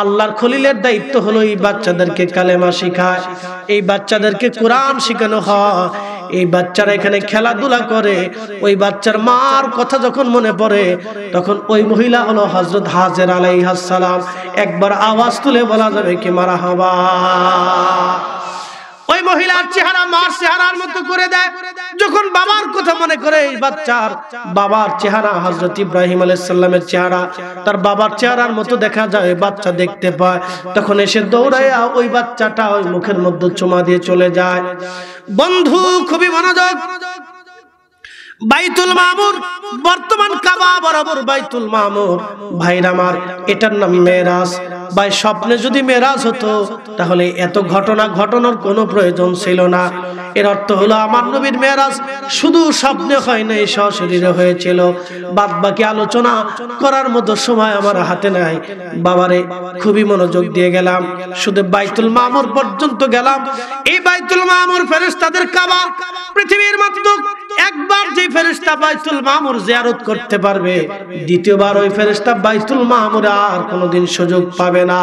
আল্লাহর খলিলের দায়িত্ব হলো এই বাচ্চাদেরকে কালেমা শেখায় এই বাচ্চাদেরকে কোরআন শেখানো হয় এই বাচ্চারা এখানে খেলাধুলা করে ওই বাচ্চার মার কথা যখন মনে পড়ে তখন ওই মহিলা হলো হজরত হাজের আলাইহাসালাম একবার আওয়াজ তুলে বলা যাবে কি মারা হবা ওই মহিলার চেহারা মার চেহারার মতো করে দেয় যখন বাবার কথা মনে করে এই বাচ্চার বাবার চেহারা হজরত ইব্রাহিম আলাইসাল্লামের চেহারা তার বাবার চেহারার মতো দেখা যায় ওই বাচ্চা দেখতে পায় তখন এসে দৌড়াইয়া ওই বাচ্চাটা ওই মুখের মধ্যে চুমা দিয়ে চলে যায় বন্ধু খুবই মনোযোগ বাইতুল মামুর বর্তমান কাবা বরাবর বাইতুল মামুর ভাইরা আমার এটার নাম মেরাজ ভাই স্বপ্নে যদি মেরাজ হতো তাহলে এত ঘটনা ঘটনার কোনো প্রয়োজন ছিল না এর অর্থ হলো আমার নবীর মেরাজ শুধু স্বপ্নে হয় নাই সশরীরে হয়েছিল বাদ বাকি আলোচনা করার মতো সময় আমার হাতে নাই বাবারে খুবই মনোযোগ দিয়ে গেলাম শুধু বাইতুল মামুর পর্যন্ত গেলাম এই বাইতুল মামুর ফেরেশতাদের কাবা পৃথিবীর মাত্র একবার যে ফেরেশতা বাইতুল মামুর জিয়ারত করতে পারবে দ্বিতীয়বার ওই ফেরেশতা বাইতুল মামুর আর কোনোদিন সুযোগ পাবে না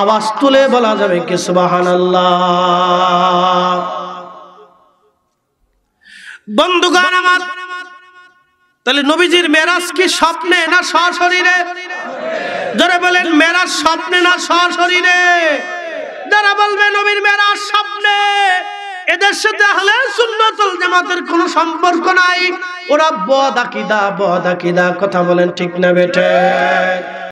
আওয়াজ তুলে বলা যাবে কে সুবহানাল্লাহ বন্ধুগণ আমার তাহলে নবীজির মেরাজ কি স্বপ্নে না সশরীরে যারা বলেন মেরাজ স্বপ্নে না সশরীরে যারা বলবে নবীর মেরাজ স্বপ্নে এদের সাথে আহলে সুন্নাতুল জামাতের কোনো সম্পর্ক নাই ওরা বদ আকীদা বদ আকীদা কথা বলেন ঠিক না বেটে